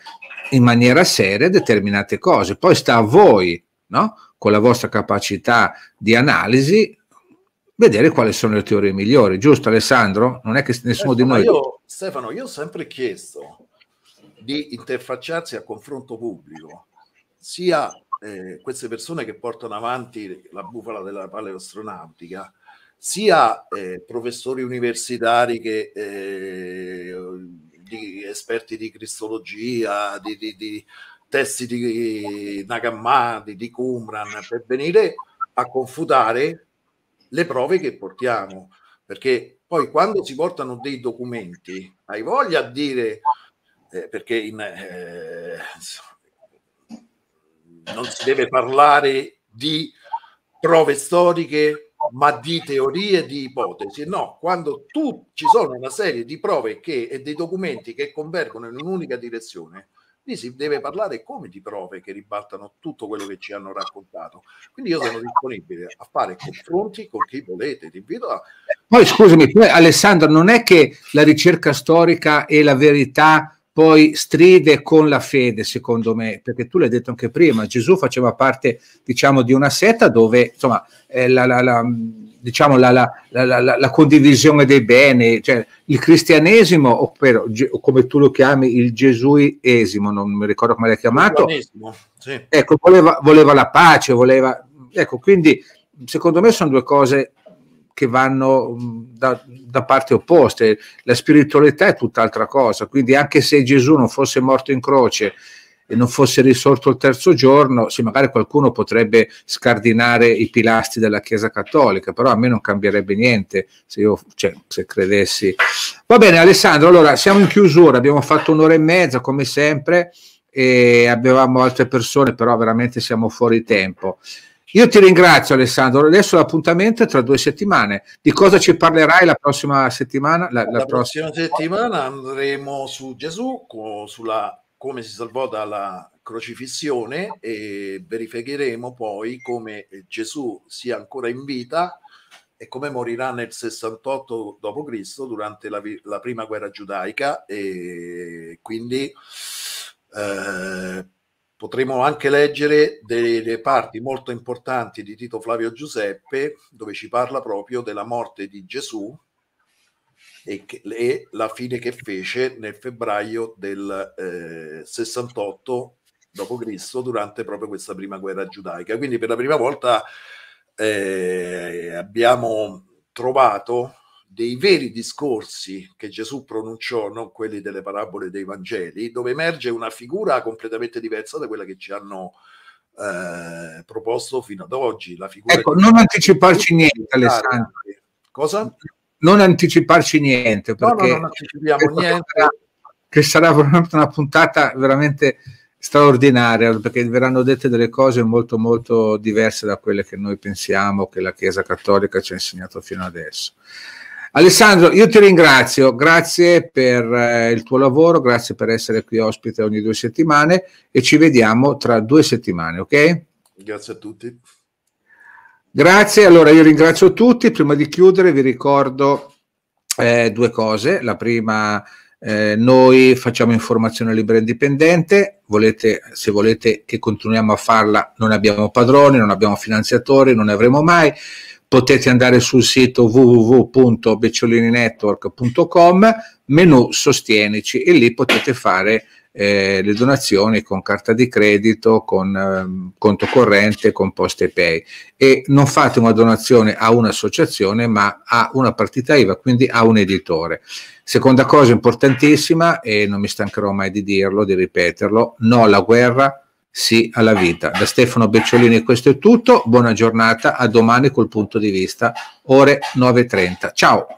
in maniera seria determinate cose. Poi sta a voi, no? con la vostra capacità di analisi, vedere quali sono le teorie migliori. Giusto Alessandro? Non è che nessuno Stefano, di noi... Io,
Stefano, io ho sempre chiesto di interfacciarsi a confronto pubblico, sia eh, queste persone che portano avanti la bufala della paleoastronautica, sia eh, professori universitari che... Eh, di esperti di cristologia, di, di, di testi di Nagammadi, di Qumran, per venire a confutare le prove che portiamo. Perché poi quando si portano dei documenti, hai voglia a dire, eh, perché in, eh, non si deve parlare di prove storiche ma di teorie, di ipotesi. No, quando tu, ci sono una serie di prove che, e dei documenti che convergono in un'unica direzione, lì si deve parlare come di prove che ribaltano tutto quello che ci hanno raccontato. Quindi io sono disponibile a fare confronti con chi volete, ti
invito a... Poi scusami, poi, Alessandro, non è che la ricerca storica e la verità poi stride con la fede, secondo me, perché tu l'hai detto anche prima, Gesù faceva parte, diciamo, di una setta dove, insomma, eh, la, la, la, diciamo, la, condivisione dei beni, cioè il cristianesimo, o come tu lo chiami, il gesuesimo, non mi ricordo come l'hai chiamato, sì. ecco, voleva, voleva la pace, voleva... Ecco, quindi secondo me sono due cose che vanno mm, da, da parti opposte. La spiritualità è tutt'altra cosa, quindi anche se Gesù non fosse morto in croce e non fosse risorto il terzo giorno, sì, magari qualcuno potrebbe scardinare i pilastri della Chiesa Cattolica, però a me non cambierebbe niente se io cioè, se credessi. Va bene, Alessandro, allora siamo in chiusura, abbiamo fatto un'ora e mezza come sempre e avevamo altre persone, però veramente siamo fuori tempo. Io ti ringrazio Alessandro, adesso l'appuntamento è tra due settimane. Di cosa ci parlerai la prossima settimana? La, la, la prossima,
prossima settimana andremo su Gesù, sulla come si salvò dalla crocifissione e verificheremo poi come Gesù sia ancora in vita e come morirà nel 68 d.C. durante la, la, prima guerra giudaica e quindi eh, potremo anche leggere delle parti molto importanti di Tito Flavio Giuseppe, dove ci parla proprio della morte di Gesù e, che, e la fine che fece nel febbraio del eh, 68 d.C. durante proprio questa prima guerra giudaica. Quindi per la prima volta eh, abbiamo trovato dei veri discorsi che Gesù pronunciò, non quelli delle parabole dei Vangeli, dove emerge una figura completamente diversa da quella che ci hanno eh, proposto fino ad oggi. La ecco, non
anticiparci niente, Alessandro. Cosa? Non anticiparci niente, perché no, no, non anticipiamo niente. Sarà, che sarà veramente una puntata veramente straordinaria, perché verranno dette delle cose molto molto diverse da quelle che noi pensiamo che la Chiesa Cattolica ci ha insegnato fino adesso. Alessandro, io ti ringrazio, grazie per eh, il tuo lavoro, grazie per essere qui ospite ogni due settimane e ci vediamo tra due settimane, ok?
Grazie a tutti.
Grazie, allora io ringrazio tutti, prima di chiudere vi ricordo eh, due cose, la prima eh, noi facciamo informazione libera e indipendente, volete, se volete che continuiamo a farla non abbiamo padroni, non abbiamo finanziatori, non ne avremo mai, potete andare sul sito www.becciolinetwork.com menu sostienici e lì potete fare eh, le donazioni con carta di credito, con eh, conto corrente, con poste pay e non fate una donazione a un'associazione ma a una partita IVA, quindi a un editore. Seconda cosa importantissima e non mi stancherò mai di dirlo, di ripeterlo, no alla guerra, sì alla vita. Da Stefano Becciolini questo è tutto, buona giornata, a domani col punto di vista, ore 9.30. Ciao!